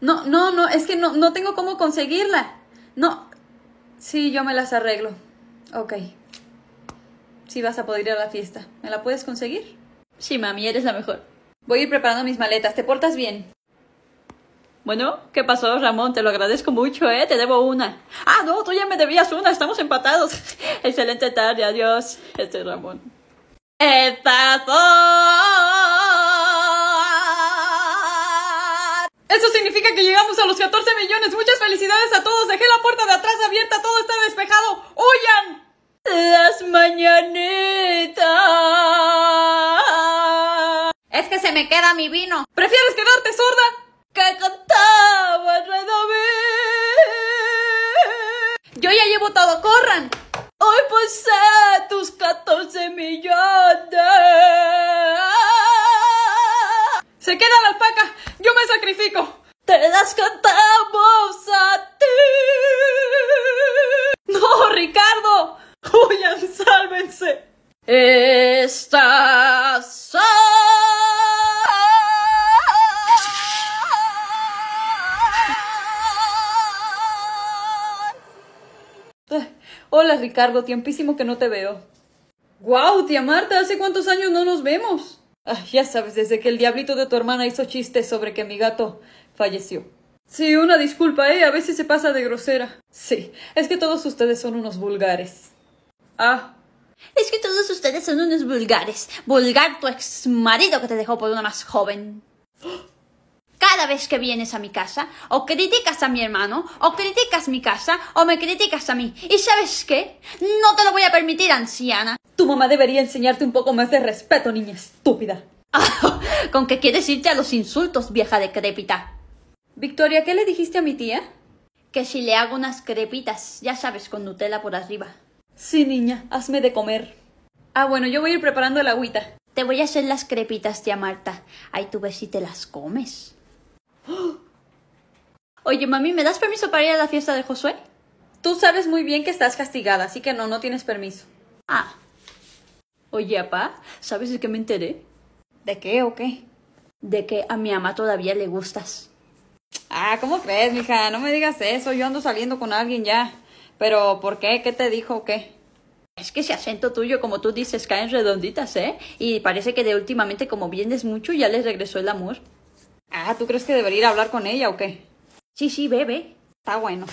No, no, no, es que no, no tengo cómo conseguirla. No, sí, yo me las arreglo. Ok. Sí vas a poder ir a la fiesta. ¿Me la puedes conseguir? Sí, mami, eres la mejor. Voy a ir preparando mis maletas. ¿Te portas bien? Bueno, ¿qué pasó, Ramón? Te lo agradezco mucho, ¿eh? Te debo una. Ah, no, tú ya me debías una. Estamos empatados. Excelente tarde. Adiós. Este es Ramón. ¡Epa! Eso significa que llegamos a los 14 millones. Muchas felicidades a todos. Dejé la puerta de atrás abierta. Todo está despejado. ¡Huyan! Las mañanitas. Es que se me queda mi vino. ¿Prefieres quedarte sorda? Que cantaba redoble. Yo ya llevo todo. ¡Corran! Hoy posee pues, eh, tus 14 millones. ¡Se queda la alpaca! ¡Yo me sacrifico! ¡Te das cantamos a ti! ¡No, Ricardo! ¡Huyan, sálvense! Estás... Eh, hola Ricardo, tiempísimo que no te veo. ¡Guau, wow, tía Marta! ¿Hace cuántos años no nos vemos? Ah, ya sabes, desde que el diablito de tu hermana hizo chistes sobre que mi gato falleció. Sí, una disculpa, ¿eh? A veces se pasa de grosera. Sí, es que todos ustedes son unos vulgares. Ah. Es que todos ustedes son unos vulgares. Vulgar tu ex marido que te dejó por una más joven. Cada vez que vienes a mi casa, o criticas a mi hermano, o criticas mi casa, o me criticas a mí. ¿Y sabes qué? No te lo voy a permitir, anciana. Tu mamá debería enseñarte un poco más de respeto, niña estúpida. ¿Con qué quieres irte a los insultos, vieja decrépita? Victoria, ¿qué le dijiste a mi tía? Que si le hago unas crepitas, ya sabes, con Nutella por arriba. Sí, niña, hazme de comer. Ah, bueno, yo voy a ir preparando el agüita. Te voy a hacer las crepitas, tía Marta. Ahí tú ves si te las comes. Oye, mami, ¿me das permiso para ir a la fiesta de Josué? Tú sabes muy bien que estás castigada, así que no, no tienes permiso. Ah, Oye, papá, ¿sabes de qué me enteré? ¿De qué o qué? De que a mi ama todavía le gustas. Ah, ¿cómo crees, mija? No me digas eso. Yo ando saliendo con alguien ya. Pero, ¿por qué? ¿Qué te dijo o qué? Es que ese acento tuyo, como tú dices, caen redonditas, ¿eh? Y parece que de últimamente, como vienes mucho, ya les regresó el amor. Ah, ¿tú crees que debería ir a hablar con ella o qué? Sí, sí, bebe. Está bueno.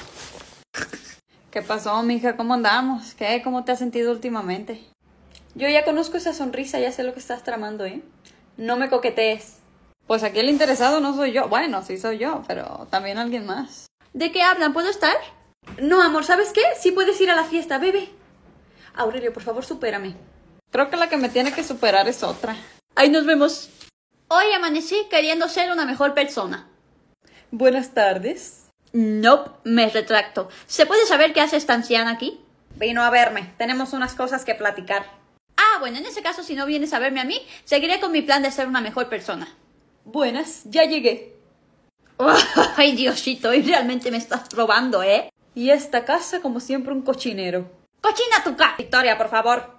¿Qué pasó, mija? ¿Cómo andamos? ¿Qué? ¿Cómo te has sentido últimamente? Yo ya conozco esa sonrisa, ya sé lo que estás tramando, ¿eh? No me coquetees. Pues aquí el interesado no soy yo. Bueno, sí soy yo, pero también alguien más. ¿De qué hablan? ¿Puedo estar? No, amor, ¿sabes qué? Sí puedes ir a la fiesta, bebé. Aurelio, por favor, supérame. Creo que la que me tiene que superar es otra. Ahí nos vemos. Hoy amanecí queriendo ser una mejor persona. Buenas tardes. nope, me retracto. ¿Se puede saber qué hace esta anciana aquí? Vino a verme. Tenemos unas cosas que platicar. Ah, bueno, en ese caso, si no vienes a verme a mí, seguiré con mi plan de ser una mejor persona. Buenas, ya llegué. ay, Diosito, y realmente me estás robando, ¿eh? Y esta casa, como siempre, un cochinero. ¡Cochina tu casa! Victoria, por favor.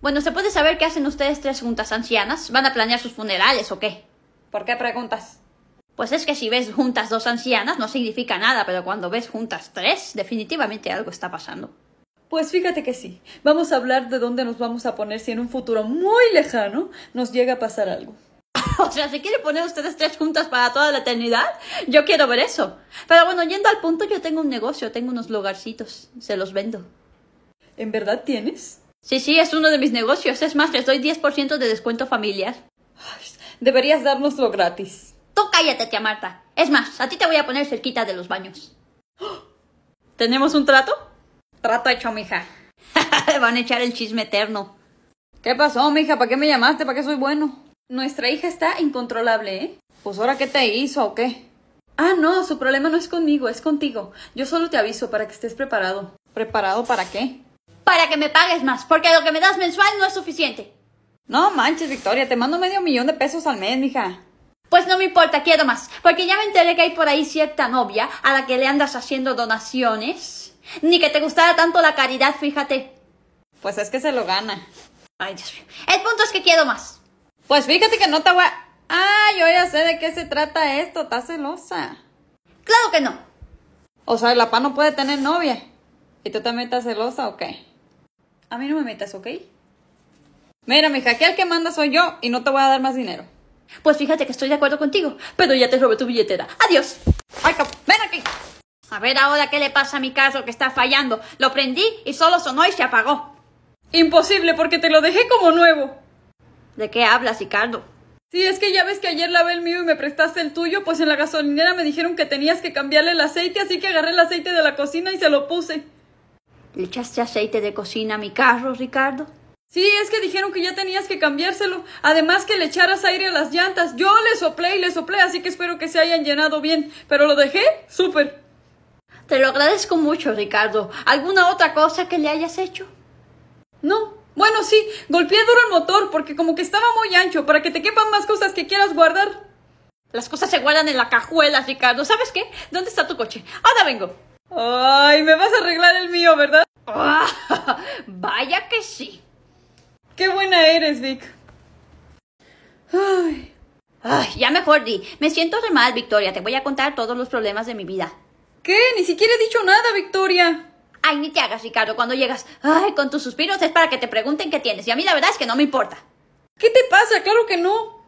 Bueno, ¿se puede saber qué hacen ustedes tres juntas ancianas? ¿Van a planear sus funerales o qué? ¿Por qué preguntas? Pues es que si ves juntas dos ancianas no significa nada, pero cuando ves juntas tres, definitivamente algo está pasando. Pues fíjate que sí. Vamos a hablar de dónde nos vamos a poner si en un futuro muy lejano nos llega a pasar algo. O sea, ¿se quiere poner ustedes tres juntas para toda la eternidad, yo quiero ver eso. Pero bueno, yendo al punto, yo tengo un negocio, tengo unos lugarcitos, se los vendo. ¿En verdad tienes? Sí, sí, es uno de mis negocios. Es más, les doy 10% de descuento familiar. deberías dárnoslo gratis. Tú cállate, tía Marta. Es más, a ti te voy a poner cerquita de los baños. ¿Tenemos un trato? Trato hecho, mija. van a echar el chisme eterno. ¿Qué pasó, mija? ¿Para qué me llamaste? ¿Para qué soy bueno? Nuestra hija está incontrolable, ¿eh? Pues ahora, ¿qué te hizo o qué? Ah, no, su problema no es conmigo, es contigo. Yo solo te aviso para que estés preparado. ¿Preparado para qué? Para que me pagues más, porque lo que me das mensual no es suficiente. No manches, Victoria, te mando medio millón de pesos al mes, mija. Pues no me importa, quiero más, porque ya me enteré que hay por ahí cierta novia a la que le andas haciendo donaciones. Ni que te gustara tanto la caridad, fíjate. Pues es que se lo gana. Ay, Dios mío. El punto es que quiero más. Pues fíjate que no te voy a... Ah, yo ya sé de qué se trata esto. Estás celosa. Claro que no. O sea, la pa no puede tener novia. ¿Y tú también estás celosa o qué? A mí no me metas, ¿ok? Mira, mija, que al que manda soy yo y no te voy a dar más dinero. Pues fíjate que estoy de acuerdo contigo, pero ya te robé tu billetera. ¡Adiós! ¡Ay, ven aquí! A ver ahora qué le pasa a mi carro que está fallando. Lo prendí y solo sonó y se apagó. Imposible porque te lo dejé como nuevo. ¿De qué hablas, Ricardo? Sí, es que ya ves que ayer lavé el mío y me prestaste el tuyo, pues en la gasolinera me dijeron que tenías que cambiarle el aceite, así que agarré el aceite de la cocina y se lo puse. ¿Le echaste aceite de cocina a mi carro, Ricardo? Sí, es que dijeron que ya tenías que cambiárselo. Además que le echaras aire a las llantas. Yo le soplé y le soplé, así que espero que se hayan llenado bien. Pero lo dejé súper. Te lo agradezco mucho, Ricardo. ¿Alguna otra cosa que le hayas hecho? No. Bueno, sí, golpeé duro el motor porque como que estaba muy ancho para que te quepan más cosas que quieras guardar. Las cosas se guardan en la cajuela, Ricardo. ¿Sabes qué? ¿Dónde está tu coche? Ahora vengo. Ay, me vas a arreglar el mío, ¿verdad? Ah, vaya que sí. Qué buena eres, Vic. Ay. Ay, ya mejor di. Me siento de mal, Victoria. Te voy a contar todos los problemas de mi vida. ¿Qué? Ni siquiera he dicho nada, Victoria. Ay, ni te hagas, Ricardo, cuando llegas. Ay, con tus suspiros es para que te pregunten qué tienes. Y a mí la verdad es que no me importa. ¿Qué te pasa? Claro que no.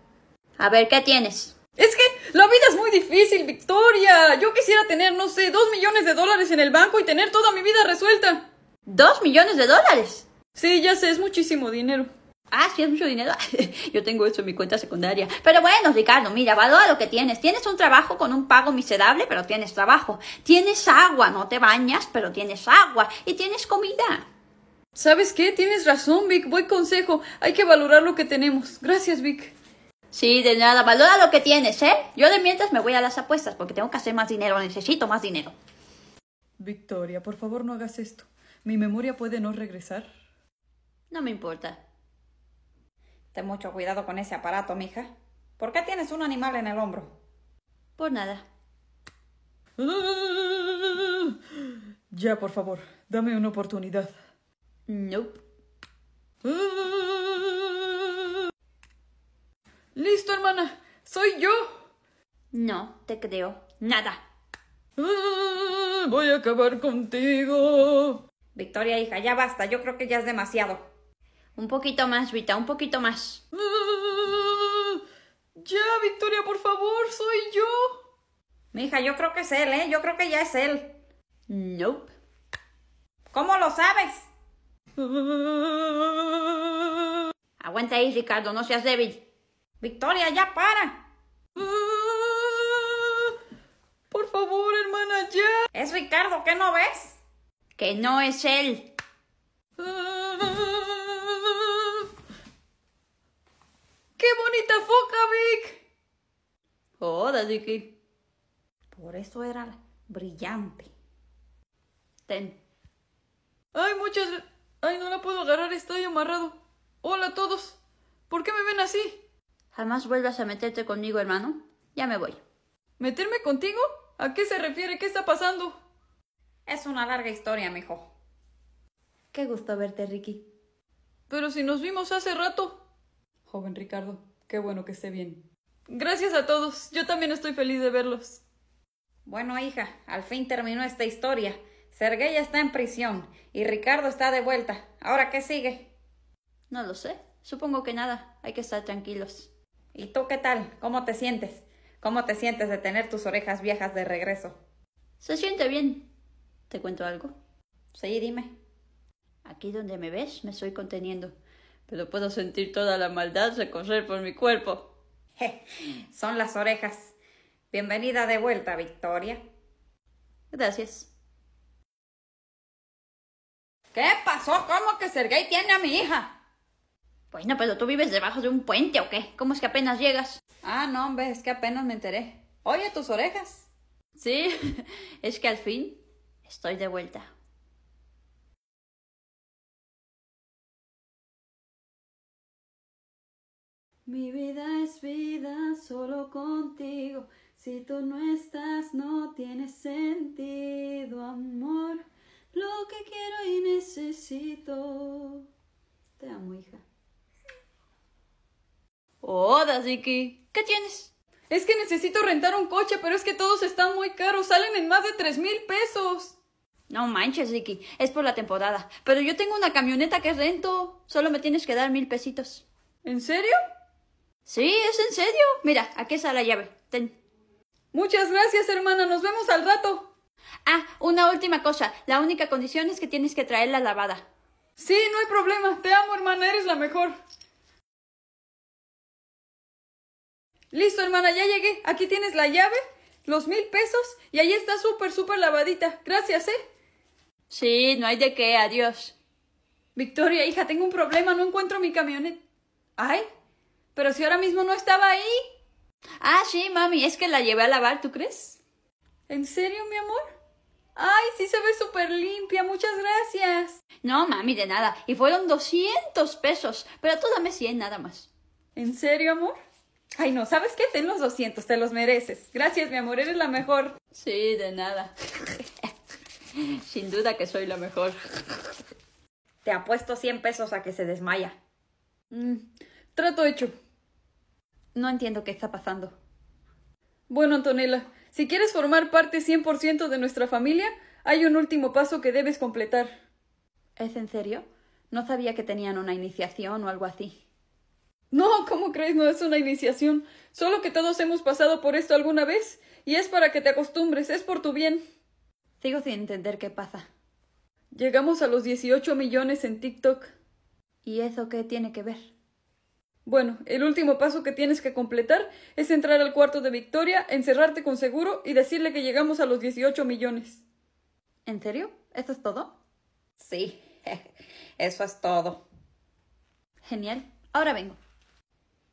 A ver, ¿qué tienes? Es que la vida es muy difícil, Victoria. Yo quisiera tener, no sé, dos millones de dólares en el banco y tener toda mi vida resuelta. ¿Dos millones de dólares? Sí, ya sé, es muchísimo dinero. Ah, sí, es mucho dinero. Yo tengo eso en mi cuenta secundaria. Pero bueno, Ricardo, mira, valora lo que tienes. Tienes un trabajo con un pago miserable, pero tienes trabajo. Tienes agua, no te bañas, pero tienes agua. Y tienes comida. ¿Sabes qué? Tienes razón, Vic. Buen consejo. Hay que valorar lo que tenemos. Gracias, Vic. Sí, de nada. Valora lo que tienes, ¿eh? Yo de mientras me voy a las apuestas porque tengo que hacer más dinero. Necesito más dinero. Victoria, por favor no hagas esto. Mi memoria puede no regresar. No me importa mucho cuidado con ese aparato, mija. ¿Por qué tienes un animal en el hombro? Por nada. Ya, por favor, dame una oportunidad. Nope. ¡Listo, hermana! ¡Soy yo! No, te creo. Nada. Voy a acabar contigo. Victoria, hija, ya basta. Yo creo que ya es demasiado. Un poquito más, Vita, un poquito más. Ya, Victoria, por favor, soy yo. Mija, yo creo que es él, ¿eh? Yo creo que ya es él. Nope. ¿Cómo lo sabes? Aguanta ahí, Ricardo, no seas débil. Victoria, ya para. Por favor, hermana, ya. Es Ricardo, ¿qué no ves? Que no es él. ¡Qué bonita foca, Vic! ¡Hola, Ricky. Por eso era brillante. Ten. Ay, muchas... Ay, no la puedo agarrar, estoy amarrado. Hola a todos. ¿Por qué me ven así? Jamás vuelvas a meterte conmigo, hermano. Ya me voy. ¿Meterme contigo? ¿A qué se refiere? ¿Qué está pasando? Es una larga historia, mijo. Qué gusto verte, Ricky. Pero si nos vimos hace rato joven Ricardo. Qué bueno que esté bien. Gracias a todos. Yo también estoy feliz de verlos. Bueno, hija, al fin terminó esta historia. Sergei está en prisión y Ricardo está de vuelta. ¿Ahora qué sigue? No lo sé. Supongo que nada. Hay que estar tranquilos. ¿Y tú qué tal? ¿Cómo te sientes? ¿Cómo te sientes de tener tus orejas viejas de regreso? Se siente bien. ¿Te cuento algo? Sí, dime. Aquí donde me ves me estoy conteniendo pero puedo sentir toda la maldad recorrer por mi cuerpo. son las orejas. Bienvenida de vuelta, Victoria. Gracias. ¿Qué pasó? ¿Cómo que Sergei tiene a mi hija? Bueno, pero tú vives debajo de un puente o qué? ¿Cómo es que apenas llegas? Ah, no, hombre, es que apenas me enteré. Oye, tus orejas. Sí, es que al fin estoy de vuelta. Mi vida es vida solo contigo. Si tú no estás, no tiene sentido, amor. Lo que quiero y necesito. Te amo, hija. Hola, Ziki. ¿Qué tienes? Es que necesito rentar un coche, pero es que todos están muy caros. Salen en más de tres mil pesos. No manches, Ziki, Es por la temporada. Pero yo tengo una camioneta que rento. Solo me tienes que dar mil pesitos. ¿En serio? Sí, es en serio. Mira, aquí está la llave. Ten. Muchas gracias, hermana. Nos vemos al rato. Ah, una última cosa. La única condición es que tienes que traer la lavada. Sí, no hay problema. Te amo, hermana. Eres la mejor. Listo, hermana. Ya llegué. Aquí tienes la llave, los mil pesos y ahí está súper, súper lavadita. Gracias, ¿eh? Sí, no hay de qué. Adiós. Victoria, hija, tengo un problema. No encuentro mi camioneta. ¿Ay? Pero si ahora mismo no estaba ahí. Ah, sí, mami, es que la llevé a lavar, ¿tú crees? ¿En serio, mi amor? Ay, sí se ve súper limpia, muchas gracias. No, mami, de nada. Y fueron 200 pesos, pero tú dame 100 nada más. ¿En serio, amor? Ay, no, ¿sabes qué? Ten los 200, te los mereces. Gracias, mi amor, eres la mejor. Sí, de nada. Sin duda que soy la mejor. Te apuesto 100 pesos a que se desmaya. Mm, trato hecho. No entiendo qué está pasando. Bueno, Antonella, si quieres formar parte 100% de nuestra familia, hay un último paso que debes completar. ¿Es en serio? No sabía que tenían una iniciación o algo así. No, ¿cómo crees? No es una iniciación. Solo que todos hemos pasado por esto alguna vez y es para que te acostumbres, es por tu bien. Sigo sin entender qué pasa. Llegamos a los 18 millones en TikTok. ¿Y eso qué tiene que ver? Bueno, el último paso que tienes que completar es entrar al cuarto de Victoria, encerrarte con seguro y decirle que llegamos a los 18 millones. ¿En serio? ¿Eso es todo? Sí, eso es todo. Genial, ahora vengo.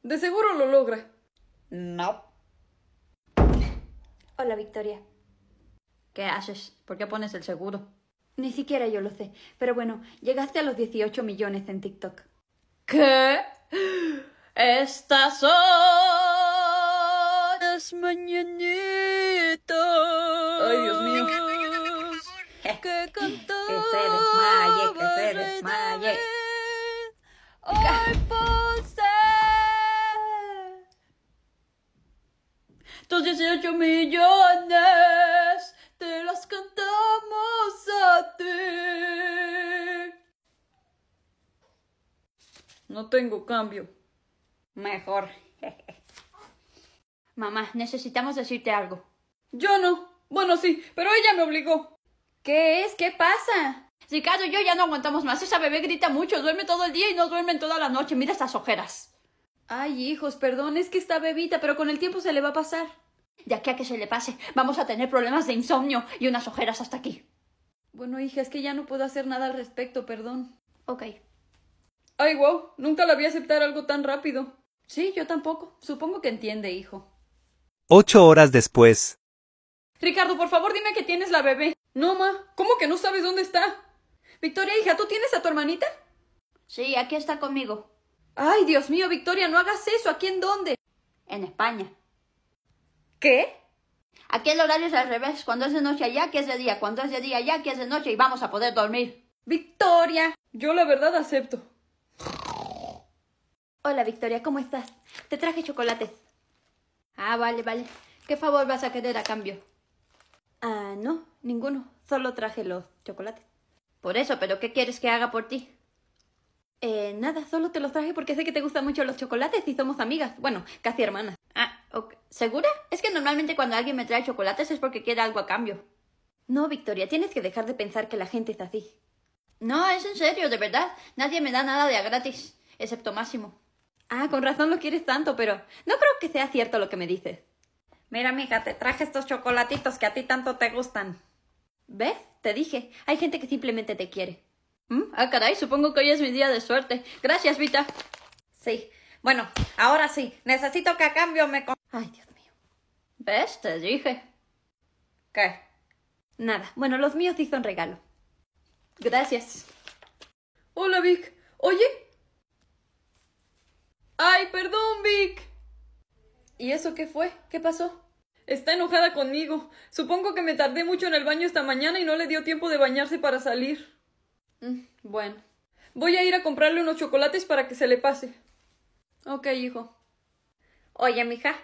De seguro lo logra. No. Hola, Victoria. ¿Qué haces? ¿Por qué pones el seguro? Ni siquiera yo lo sé. Pero bueno, llegaste a los 18 millones en TikTok. ¿Qué? Estas horas mañanitas. Ay, Dios mío. Que cantó. Que se desmaye, que se desmaye. Hoy posee tus 18 millones. Te las cantamos a ti. No tengo cambio. Mejor. Mamá, necesitamos decirte algo. Yo no. Bueno, sí, pero ella me obligó. ¿Qué es? ¿Qué pasa? Ricardo y yo ya no aguantamos más. Esa bebé grita mucho, duerme todo el día y no duerme toda la noche. Mira estas ojeras. Ay, hijos, perdón, es que está bebita, pero con el tiempo se le va a pasar. De aquí a que se le pase, vamos a tener problemas de insomnio y unas ojeras hasta aquí. Bueno, hija, es que ya no puedo hacer nada al respecto, perdón. Ok, Ay, wow, nunca la vi aceptar algo tan rápido. Sí, yo tampoco. Supongo que entiende, hijo. Ocho horas después. Ricardo, por favor, dime que tienes la bebé. No, ma. ¿Cómo que no sabes dónde está? Victoria, hija, ¿tú tienes a tu hermanita? Sí, aquí está conmigo. Ay, Dios mío, Victoria, no hagas eso. ¿Aquí en dónde? En España. ¿Qué? Aquí el horario es al revés. Cuando es de noche allá, que es de día. Cuando es de día allá, que es de noche y vamos a poder dormir. Victoria. Yo la verdad acepto. Hola Victoria, ¿cómo estás? Te traje chocolates. Ah, vale, vale. ¿Qué favor vas a querer a cambio? Ah, no, ninguno. Solo traje los chocolates. Por eso, pero ¿qué quieres que haga por ti? Eh, nada, solo te los traje porque sé que te gustan mucho los chocolates y somos amigas. Bueno, casi hermanas. Ah, ¿segura? Es que normalmente cuando alguien me trae chocolates es porque quiere algo a cambio. No, Victoria, tienes que dejar de pensar que la gente es así. No, es en serio, de verdad. Nadie me da nada de a gratis, excepto Máximo. Ah, con razón lo quieres tanto, pero no creo que sea cierto lo que me dices. Mira, amiga, te traje estos chocolatitos que a ti tanto te gustan. ¿Ves? Te dije, hay gente que simplemente te quiere. ¿Mm? Ah, caray, supongo que hoy es mi día de suerte. Gracias, Vita. Sí. Bueno, ahora sí, necesito que a cambio me... Ay, Dios mío. ¿Ves? Te dije. ¿Qué? Nada. Bueno, los míos hizo un regalo. Gracias. Hola, Vic. Oye. Ay, perdón, Vic. ¿Y eso qué fue? ¿Qué pasó? Está enojada conmigo. Supongo que me tardé mucho en el baño esta mañana y no le dio tiempo de bañarse para salir. Mm, bueno. Voy a ir a comprarle unos chocolates para que se le pase. Ok, hijo. Oye, mija.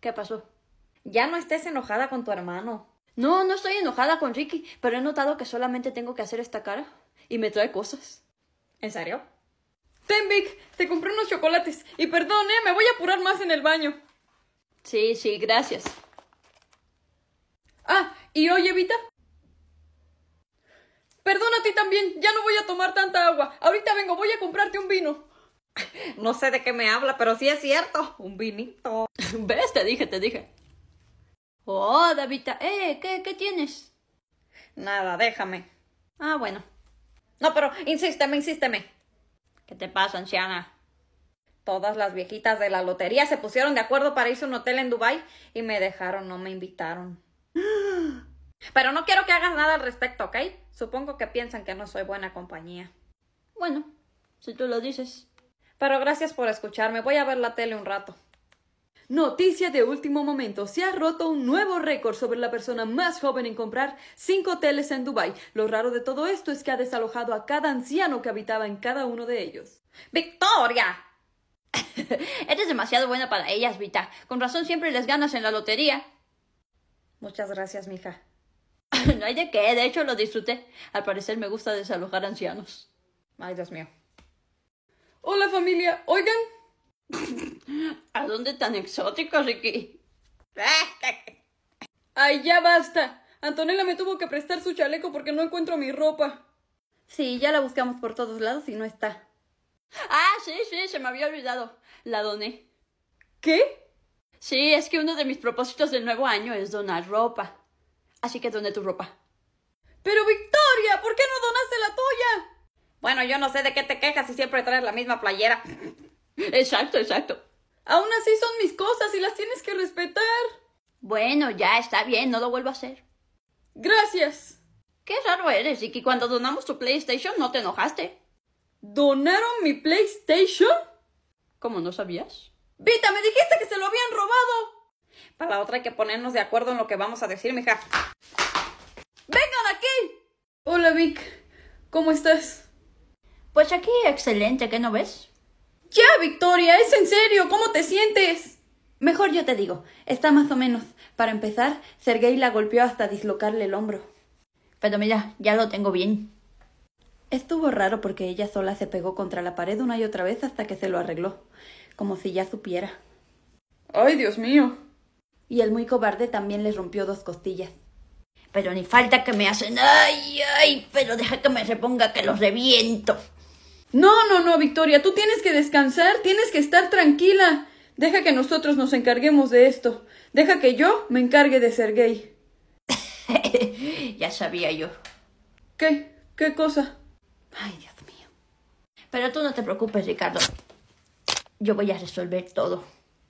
¿Qué pasó? Ya no estés enojada con tu hermano. No, no estoy enojada con Ricky, pero he notado que solamente tengo que hacer esta cara y me trae cosas. ¿En serio? Tenvic, te compré unos chocolates y perdón, ¿eh? me voy a apurar más en el baño. Sí, sí, gracias. Ah, y oye, Evita. Perdón a ti también, ya no voy a tomar tanta agua. Ahorita vengo, voy a comprarte un vino. No sé de qué me habla, pero sí es cierto. Un vinito. ¿Ves? Te dije, te dije. Oh, Davita, eh, ¿qué, qué tienes? Nada, déjame. Ah, bueno. No, pero insísteme, insísteme. ¿Qué te pasa, anciana? Todas las viejitas de la lotería se pusieron de acuerdo para irse a un hotel en Dubai y me dejaron, no me invitaron. Pero no quiero que hagas nada al respecto, ¿ok? Supongo que piensan que no soy buena compañía. Bueno, si tú lo dices. Pero gracias por escucharme. Voy a ver la tele un rato. Noticia de último momento. Se ha roto un nuevo récord sobre la persona más joven en comprar cinco hoteles en Dubái. Lo raro de todo esto es que ha desalojado a cada anciano que habitaba en cada uno de ellos. ¡Victoria! Eres demasiado buena para ellas, Vita. Con razón siempre les ganas en la lotería. Muchas gracias, mija. no hay de qué, de hecho lo disfruté. Al parecer me gusta desalojar ancianos. Ay, Dios mío. Hola familia, oigan, ¿A dónde tan exótico, Ricky? ¡Ay, ya basta! Antonella me tuvo que prestar su chaleco porque no encuentro mi ropa. Sí, ya la buscamos por todos lados y no está. Ah, sí, sí, se me había olvidado. La doné. ¿Qué? Sí, es que uno de mis propósitos del nuevo año es donar ropa. Así que doné tu ropa. Pero Victoria, ¿por qué no donaste la tuya? Bueno, yo no sé de qué te quejas si siempre traes la misma playera. Exacto, exacto. Aún así son mis cosas y las tienes que respetar. Bueno, ya está bien, no lo vuelvo a hacer. Gracias. Qué raro eres, y que cuando donamos tu PlayStation no te enojaste. ¿Donaron mi PlayStation? ¿Cómo no sabías? Vita, me dijiste que se lo habían robado. Para la otra hay que ponernos de acuerdo en lo que vamos a decir, mija. ¡Vengan aquí! Hola, Vic. ¿Cómo estás? Pues aquí, excelente, ¿qué no ves? Ya, Victoria, es en serio, ¿cómo te sientes? Mejor yo te digo, está más o menos. Para empezar, Sergei la golpeó hasta dislocarle el hombro. Pero mira, ya lo tengo bien. Estuvo raro porque ella sola se pegó contra la pared una y otra vez hasta que se lo arregló, como si ya supiera. ¡Ay, Dios mío! Y el muy cobarde también le rompió dos costillas. Pero ni falta que me hacen. ¡Ay, ay! Pero deja que me reponga que los reviento. No, no, no, Victoria, tú tienes que descansar, tienes que estar tranquila. Deja que nosotros nos encarguemos de esto. Deja que yo me encargue de Sergei. ya sabía yo. ¿Qué? ¿Qué cosa? Ay, Dios mío. Pero tú no te preocupes, Ricardo. Yo voy a resolver todo.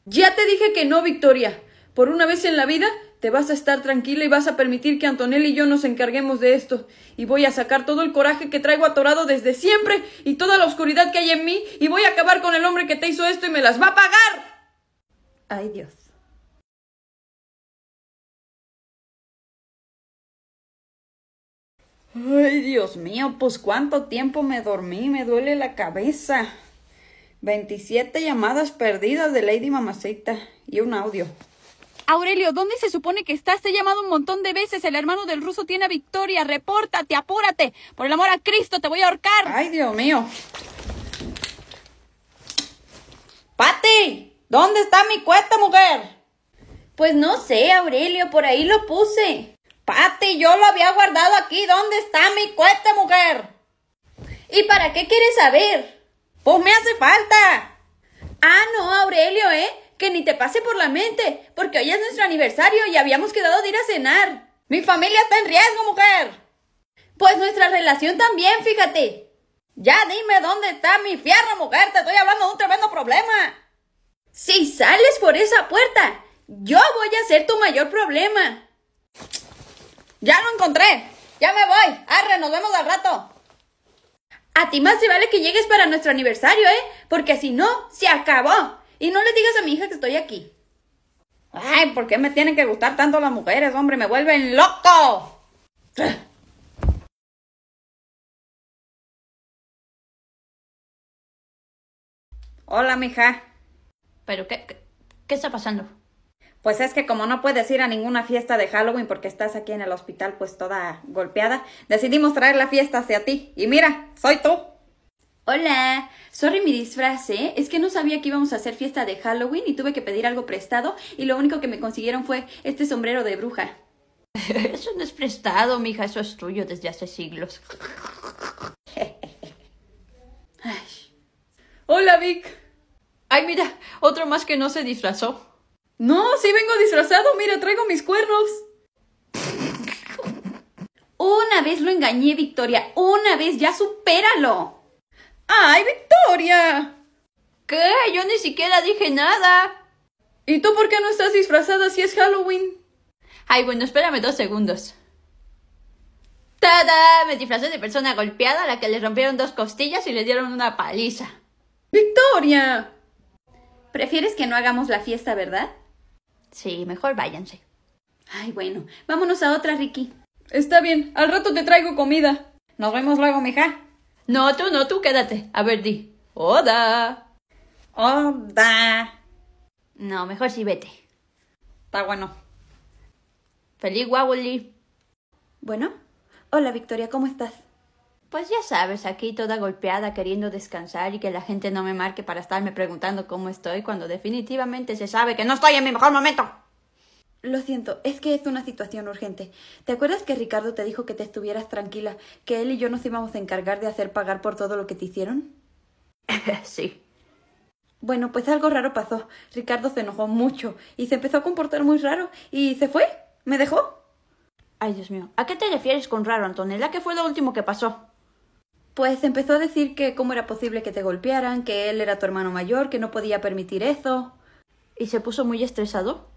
Ya te dije que no, Victoria. Por una vez en la vida te vas a estar tranquila y vas a permitir que Antonella y yo nos encarguemos de esto. Y voy a sacar todo el coraje que traigo atorado desde siempre y toda la oscuridad que hay en mí y voy a acabar con el hombre que te hizo esto y me las va a pagar. Ay Dios. Ay Dios mío, pues cuánto tiempo me dormí, me duele la cabeza. 27 llamadas perdidas de Lady Mamacita y un audio. Aurelio, ¿dónde se supone que estás? Te he llamado un montón de veces. El hermano del ruso tiene Victoria. Repórtate, apúrate. Por el amor a Cristo, te voy a ahorcar. Ay, Dios mío. ¡Pati! ¿Dónde está mi cuesta, mujer? Pues no sé, Aurelio, por ahí lo puse. Pati, yo lo había guardado aquí. ¿Dónde está mi cuesta, mujer? ¿Y para qué quieres saber? Pues me hace falta. Ah, no, Aurelio, ¿eh? que ni te pase por la mente, porque hoy es nuestro aniversario y habíamos quedado de ir a cenar. Mi familia está en riesgo, mujer. Pues nuestra relación también, fíjate. Ya dime dónde está mi fierro, mujer. Te estoy hablando de un tremendo problema. Si sales por esa puerta, yo voy a ser tu mayor problema. Ya lo encontré. Ya me voy. Arre, nos vemos al rato. A ti más te vale que llegues para nuestro aniversario, ¿eh? Porque si no, se acabó. Y no le digas a mi hija que estoy aquí. Ay, ¿por qué me tienen que gustar tanto las mujeres, hombre? Me vuelven loco. Hola, mija. ¿Pero qué, qué, está pasando? Pues es que como no puedes ir a ninguna fiesta de Halloween porque estás aquí en el hospital pues toda golpeada, decidimos traer la fiesta hacia ti. Y mira, soy tú. Hola, sorry mi disfraz, ¿eh? Es que no sabía que íbamos a hacer fiesta de Halloween y tuve que pedir algo prestado y lo único que me consiguieron fue este sombrero de bruja. Eso no es prestado, mija, eso es tuyo desde hace siglos. Hola, Vic. Ay, mira, otro más que no se disfrazó. No, sí vengo disfrazado, mira, traigo mis cuernos. Una vez lo engañé, Victoria, una vez, ya supéralo. ¡Ay, Victoria! ¿Qué? Yo ni siquiera dije nada. ¿Y tú por qué no estás disfrazada si es Halloween? Ay, bueno, espérame dos segundos. ¡Tada! Me disfrazé de persona golpeada a la que le rompieron dos costillas y le dieron una paliza. ¡Victoria! Prefieres que no hagamos la fiesta, ¿verdad? Sí, mejor váyanse. Ay, bueno, vámonos a otra, Ricky. Está bien, al rato te traigo comida. Nos vemos luego, mija. No, tú, no, tú, quédate. A ver, di. Oda. Oda. No, mejor si vete. Está bueno. Feliz wabuli Bueno. Hola, Victoria, ¿cómo estás? Pues ya sabes, aquí toda golpeada, queriendo descansar y que la gente no me marque para estarme preguntando cómo estoy cuando definitivamente se sabe que no estoy en mi mejor momento. Lo siento, es que es una situación urgente. ¿Te acuerdas que Ricardo te dijo que te estuvieras tranquila, que él y yo nos íbamos a encargar de hacer pagar por todo lo que te hicieron? sí. Bueno, pues algo raro pasó. Ricardo se enojó mucho y se empezó a comportar muy raro y se fue. ¿Me dejó? Ay, Dios mío. ¿A qué te refieres con raro, Antonella? ¿Qué fue lo último que pasó? Pues empezó a decir que cómo era posible que te golpearan, que él era tu hermano mayor, que no podía permitir eso. ¿Y se puso muy estresado?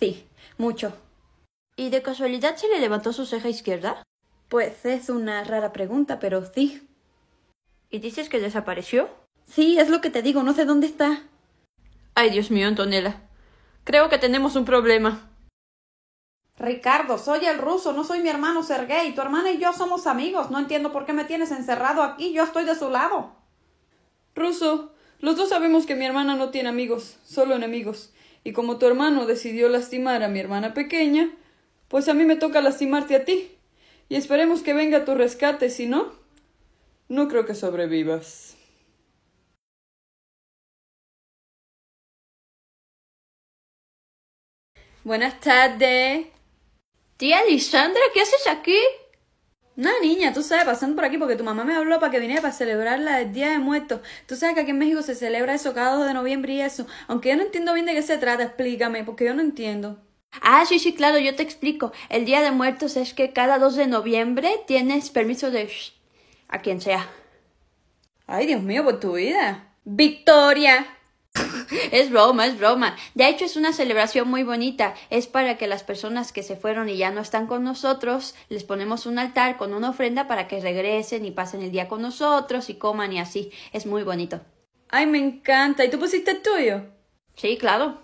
Sí, mucho. ¿Y de casualidad se le levantó su ceja izquierda? Pues es una rara pregunta, pero sí. ¿Y dices que desapareció? Sí, es lo que te digo, no sé dónde está. Ay, Dios mío, Antonella. Creo que tenemos un problema. Ricardo, soy el ruso, no soy mi hermano Sergei. Tu hermana y yo somos amigos. No entiendo por qué me tienes encerrado aquí. Yo estoy de su lado. Ruso, los dos sabemos que mi hermana no tiene amigos, solo enemigos y como tu hermano decidió lastimar a mi hermana pequeña, pues a mí me toca lastimarte a ti. Y esperemos que venga tu rescate, si no, no creo que sobrevivas. Buenas tardes. Tía Lisandra, ¿qué haces aquí? No, niña, tú sabes, pasando por aquí, porque tu mamá me habló para que viniera para celebrar el Día de Muertos. Tú sabes que aquí en México se celebra eso cada 2 de noviembre y eso. Aunque yo no entiendo bien de qué se trata, explícame, porque yo no entiendo. Ah, sí, sí, claro, yo te explico. El Día de Muertos es que cada 2 de noviembre tienes permiso de... a quien sea. Ay, Dios mío, por tu vida. Victoria. es broma, es broma. De hecho, es una celebración muy bonita. Es para que las personas que se fueron y ya no están con nosotros, les ponemos un altar con una ofrenda para que regresen y pasen el día con nosotros y coman y así. Es muy bonito. Ay, me encanta. ¿Y tú pusiste el tuyo? Sí, claro.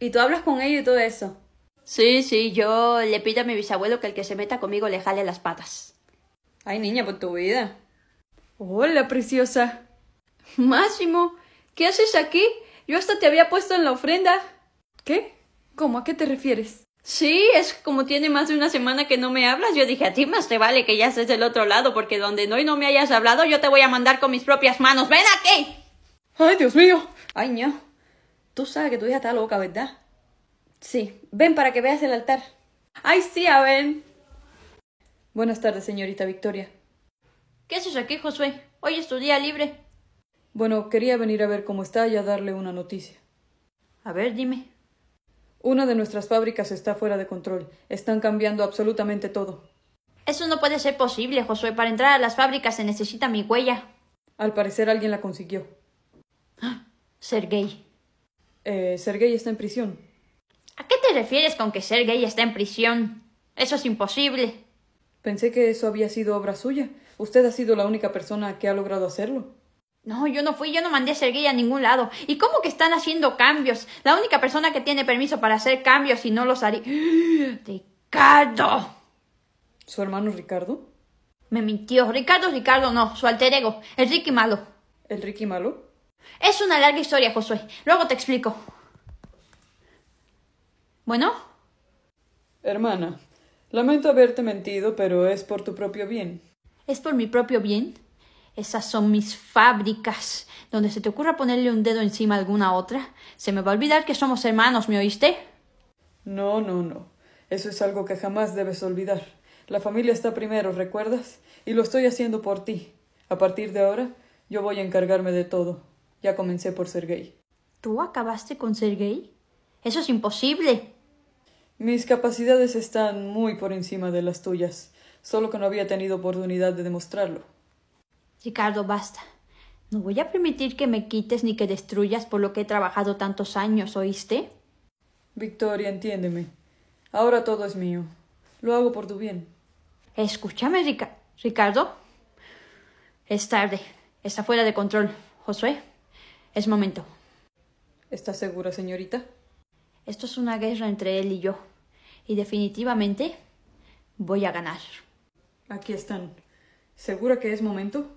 ¿Y tú hablas con ellos y todo eso? Sí, sí, yo le pido a mi bisabuelo que el que se meta conmigo le jale las patas. Ay, niña, por tu vida. Hola, preciosa. Máximo, ¿Qué haces aquí? Yo hasta te había puesto en la ofrenda. ¿Qué? ¿Cómo? ¿A qué te refieres? Sí, es como tiene más de una semana que no me hablas. Yo dije, a ti más te vale que ya estés del otro lado, porque donde no y no me hayas hablado, yo te voy a mandar con mis propias manos. ¡Ven aquí! ¡Ay, Dios mío! Ay, no. Tú sabes que tu hija está loca, ¿verdad? Sí, ven para que veas el altar. ¡Ay, sí, a ver! Buenas tardes, señorita Victoria. ¿Qué haces aquí, Josué? Hoy es tu día libre. Bueno, quería venir a ver cómo está y a darle una noticia. A ver, dime. Una de nuestras fábricas está fuera de control. Están cambiando absolutamente todo. Eso no puede ser posible, Josué. Para entrar a las fábricas se necesita mi huella. Al parecer alguien la consiguió. ¡Ah! Sergei. Eh, Sergei está en prisión. ¿A qué te refieres con que Sergei está en prisión? Eso es imposible. Pensé que eso había sido obra suya. Usted ha sido la única persona que ha logrado hacerlo. No, yo no fui, yo no mandé a Sergei a ningún lado. ¿Y cómo que están haciendo cambios? La única persona que tiene permiso para hacer cambios y no los haría. ¡Ricardo! ¿Su hermano Ricardo? Me mintió. Ricardo, Ricardo, no. Su alter ego. El Ricky Malo. ¿El Ricky Malo? Es una larga historia, Josué. Luego te explico. ¿Bueno? Hermana, lamento haberte mentido, pero es por tu propio bien. ¿Es por mi propio bien? Esas son mis fábricas. Donde se te ocurra ponerle un dedo encima a alguna otra, se me va a olvidar que somos hermanos, ¿me oíste? No, no, no. Eso es algo que jamás debes olvidar. La familia está primero, ¿recuerdas? Y lo estoy haciendo por ti. A partir de ahora, yo voy a encargarme de todo. Ya comencé por ser gay. ¿Tú acabaste con ser gay? Eso es imposible. Mis capacidades están muy por encima de las tuyas, solo que no había tenido oportunidad de demostrarlo. Ricardo, basta. No voy a permitir que me quites ni que destruyas por lo que he trabajado tantos años, ¿oíste? Victoria, entiéndeme. Ahora todo es mío. Lo hago por tu bien. Escúchame, Ricardo. Es tarde. Está fuera de control. Josué, es momento. ¿Estás segura, señorita? Esto es una guerra entre él y yo. Y definitivamente voy a ganar. Aquí están. ¿Segura que es momento?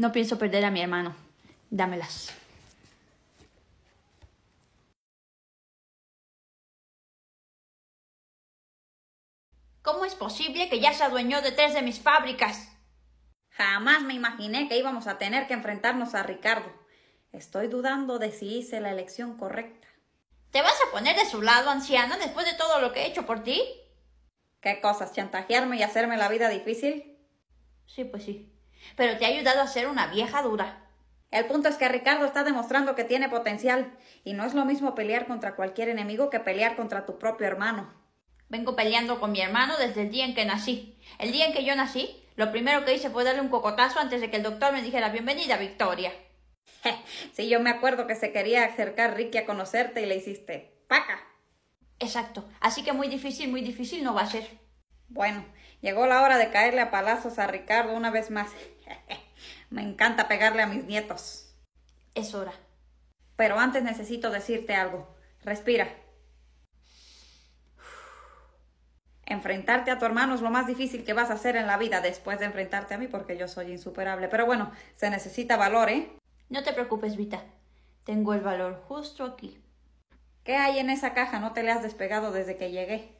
No pienso perder a mi hermano. Dámelas. ¿Cómo es posible que ya se adueñó de tres de mis fábricas? Jamás me imaginé que íbamos a tener que enfrentarnos a Ricardo. Estoy dudando de si hice la elección correcta. ¿Te vas a poner de su lado, anciana, después de todo lo que he hecho por ti? ¿Qué cosas? ¿Chantajearme y hacerme la vida difícil? Sí, pues sí pero te ha ayudado a ser una vieja dura. El punto es que Ricardo está demostrando que tiene potencial, y no es lo mismo pelear contra cualquier enemigo que pelear contra tu propio hermano. Vengo peleando con mi hermano desde el día en que nací. El día en que yo nací, lo primero que hice fue darle un cocotazo antes de que el doctor me dijera bienvenida, Victoria. si yo me acuerdo que se quería acercar Ricky a conocerte y le hiciste paca. Exacto, así que muy difícil, muy difícil no va a ser. Bueno, Llegó la hora de caerle a palazos a Ricardo una vez más. Me encanta pegarle a mis nietos. Es hora. Pero antes necesito decirte algo. Respira. Enfrentarte a tu hermano es lo más difícil que vas a hacer en la vida después de enfrentarte a mí porque yo soy insuperable. Pero bueno, se necesita valor, ¿eh? No te preocupes, Vita. Tengo el valor justo aquí. ¿Qué hay en esa caja? No te le has despegado desde que llegué.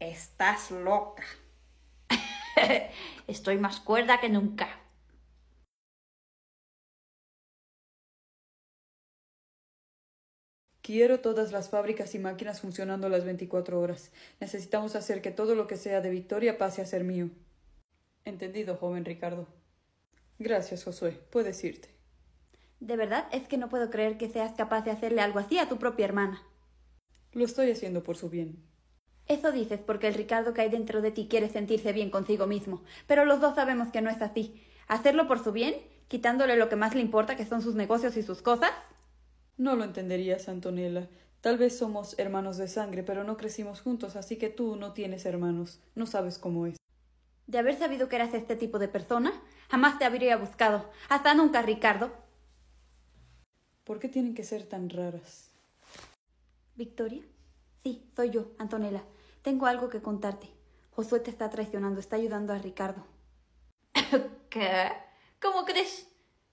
Estás loca. Estoy más cuerda que nunca. Quiero todas las fábricas y máquinas funcionando las 24 horas. Necesitamos hacer que todo lo que sea de Victoria pase a ser mío. Entendido, joven Ricardo. Gracias, Josué. Puedes irte. De verdad es que no puedo creer que seas capaz de hacerle algo así a tu propia hermana. Lo estoy haciendo por su bien. Eso dices porque el Ricardo que hay dentro de ti quiere sentirse bien consigo mismo, pero los dos sabemos que no es así. ¿Hacerlo por su bien? ¿Quitándole lo que más le importa, que son sus negocios y sus cosas? No lo entenderías, Antonella. Tal vez somos hermanos de sangre, pero no crecimos juntos, así que tú no tienes hermanos. No sabes cómo es. De haber sabido que eras este tipo de persona, jamás te habría buscado. Hasta nunca, Ricardo. ¿Por qué tienen que ser tan raras? ¿Victoria? Sí, soy yo, Antonella. Tengo algo que contarte. Josué te está traicionando, está ayudando a Ricardo. ¿Qué? ¿Cómo crees?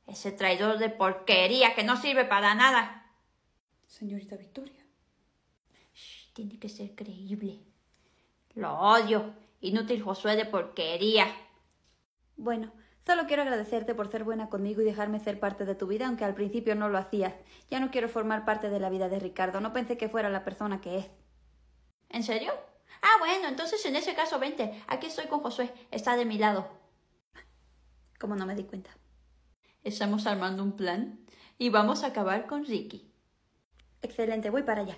Ese traidor de porquería que no sirve para nada. Señorita Victoria. tiene que ser creíble. Lo odio. Inútil Josué de porquería. Bueno, Solo quiero agradecerte por ser buena conmigo y dejarme ser parte de tu vida, aunque al principio no lo hacías. Ya no quiero formar parte de la vida de Ricardo, no pensé que fuera la persona que es. ¿En serio? Ah, bueno, entonces en ese caso vente. Aquí estoy con Josué, está de mi lado. Como no me di cuenta. Estamos armando un plan y vamos a acabar con Ricky. Excelente, voy para allá.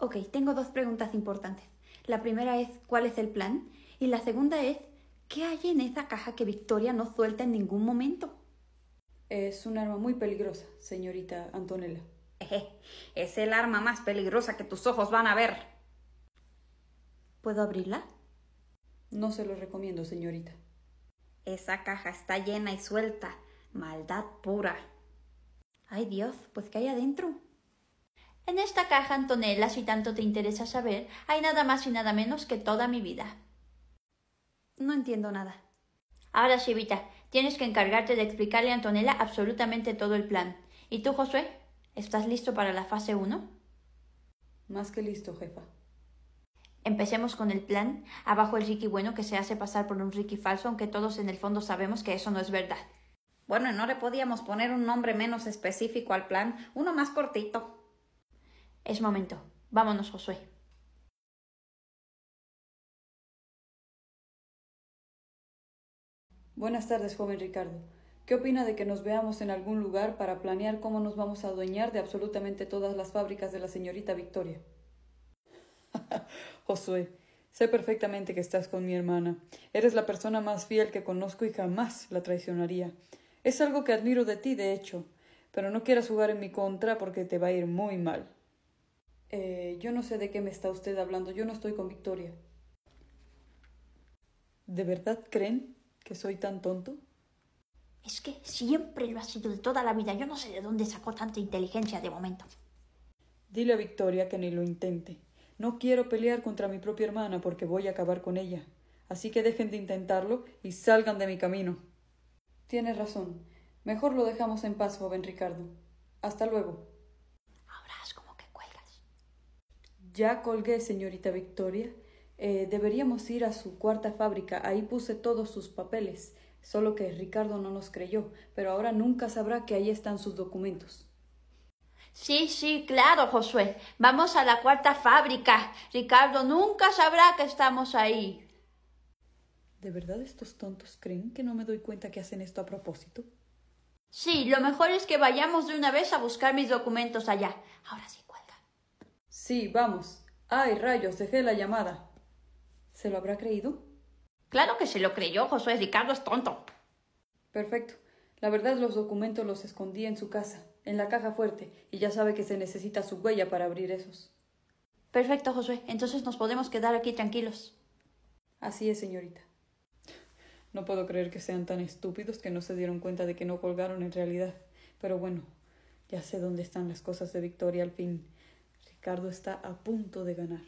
Ok, tengo dos preguntas importantes. La primera es, ¿cuál es el plan? Y la segunda es, ¿qué hay en esa caja que Victoria no suelta en ningún momento? Es un arma muy peligrosa, señorita Antonella. es el arma más peligrosa que tus ojos van a ver. ¿Puedo abrirla? No se lo recomiendo, señorita. Esa caja está llena y suelta. Maldad pura. Ay Dios, pues ¿qué hay adentro? En esta caja, Antonella, si tanto te interesa saber, hay nada más y nada menos que toda mi vida. No entiendo nada. Ahora Chivita, tienes que encargarte de explicarle a Antonella absolutamente todo el plan. ¿Y tú, Josué? ¿Estás listo para la fase 1? Más que listo, jefa. Empecemos con el plan. Abajo el Ricky bueno que se hace pasar por un Ricky falso, aunque todos en el fondo sabemos que eso no es verdad. Bueno, no le podíamos poner un nombre menos específico al plan, uno más cortito. Es momento. Vámonos, Josué. Buenas tardes, joven Ricardo. ¿Qué opina de que nos veamos en algún lugar para planear cómo nos vamos a adueñar de absolutamente todas las fábricas de la señorita Victoria? Josué, sé perfectamente que estás con mi hermana. Eres la persona más fiel que conozco y jamás la traicionaría. Es algo que admiro de ti, de hecho, pero no quieras jugar en mi contra porque te va a ir muy mal eh, yo no sé de qué me está usted hablando, yo no estoy con Victoria. ¿De verdad creen que soy tan tonto? Es que siempre lo ha sido de toda la vida. Yo no sé de dónde sacó tanta inteligencia de momento. Dile a Victoria que ni lo intente. No quiero pelear contra mi propia hermana porque voy a acabar con ella. Así que dejen de intentarlo y salgan de mi camino. Tienes razón. Mejor lo dejamos en paz, joven Ricardo. Hasta luego. Ya colgué, señorita Victoria. Eh, deberíamos ir a su cuarta fábrica. Ahí puse todos sus papeles. Solo que Ricardo no nos creyó, pero ahora nunca sabrá que ahí están sus documentos. Sí, sí, claro, Josué. Vamos a la cuarta fábrica. Ricardo nunca sabrá que estamos ahí. ¿De verdad estos tontos creen que no me doy cuenta que hacen esto a propósito? Sí, lo mejor es que vayamos de una vez a buscar mis documentos allá. Ahora sí. Sí, vamos. ¡Ay, rayos! Dejé la llamada. ¿Se lo habrá creído? Claro que se lo creyó, Josué. Ricardo es tonto. Perfecto. La verdad, los documentos los escondí en su casa, en la caja fuerte, y ya sabe que se necesita su huella para abrir esos. Perfecto, Josué. Entonces nos podemos quedar aquí tranquilos. Así es, señorita. No puedo creer que sean tan estúpidos que no se dieron cuenta de que no colgaron en realidad. Pero bueno, ya sé dónde están las cosas de Victoria al fin. Cardo está a punto de ganar.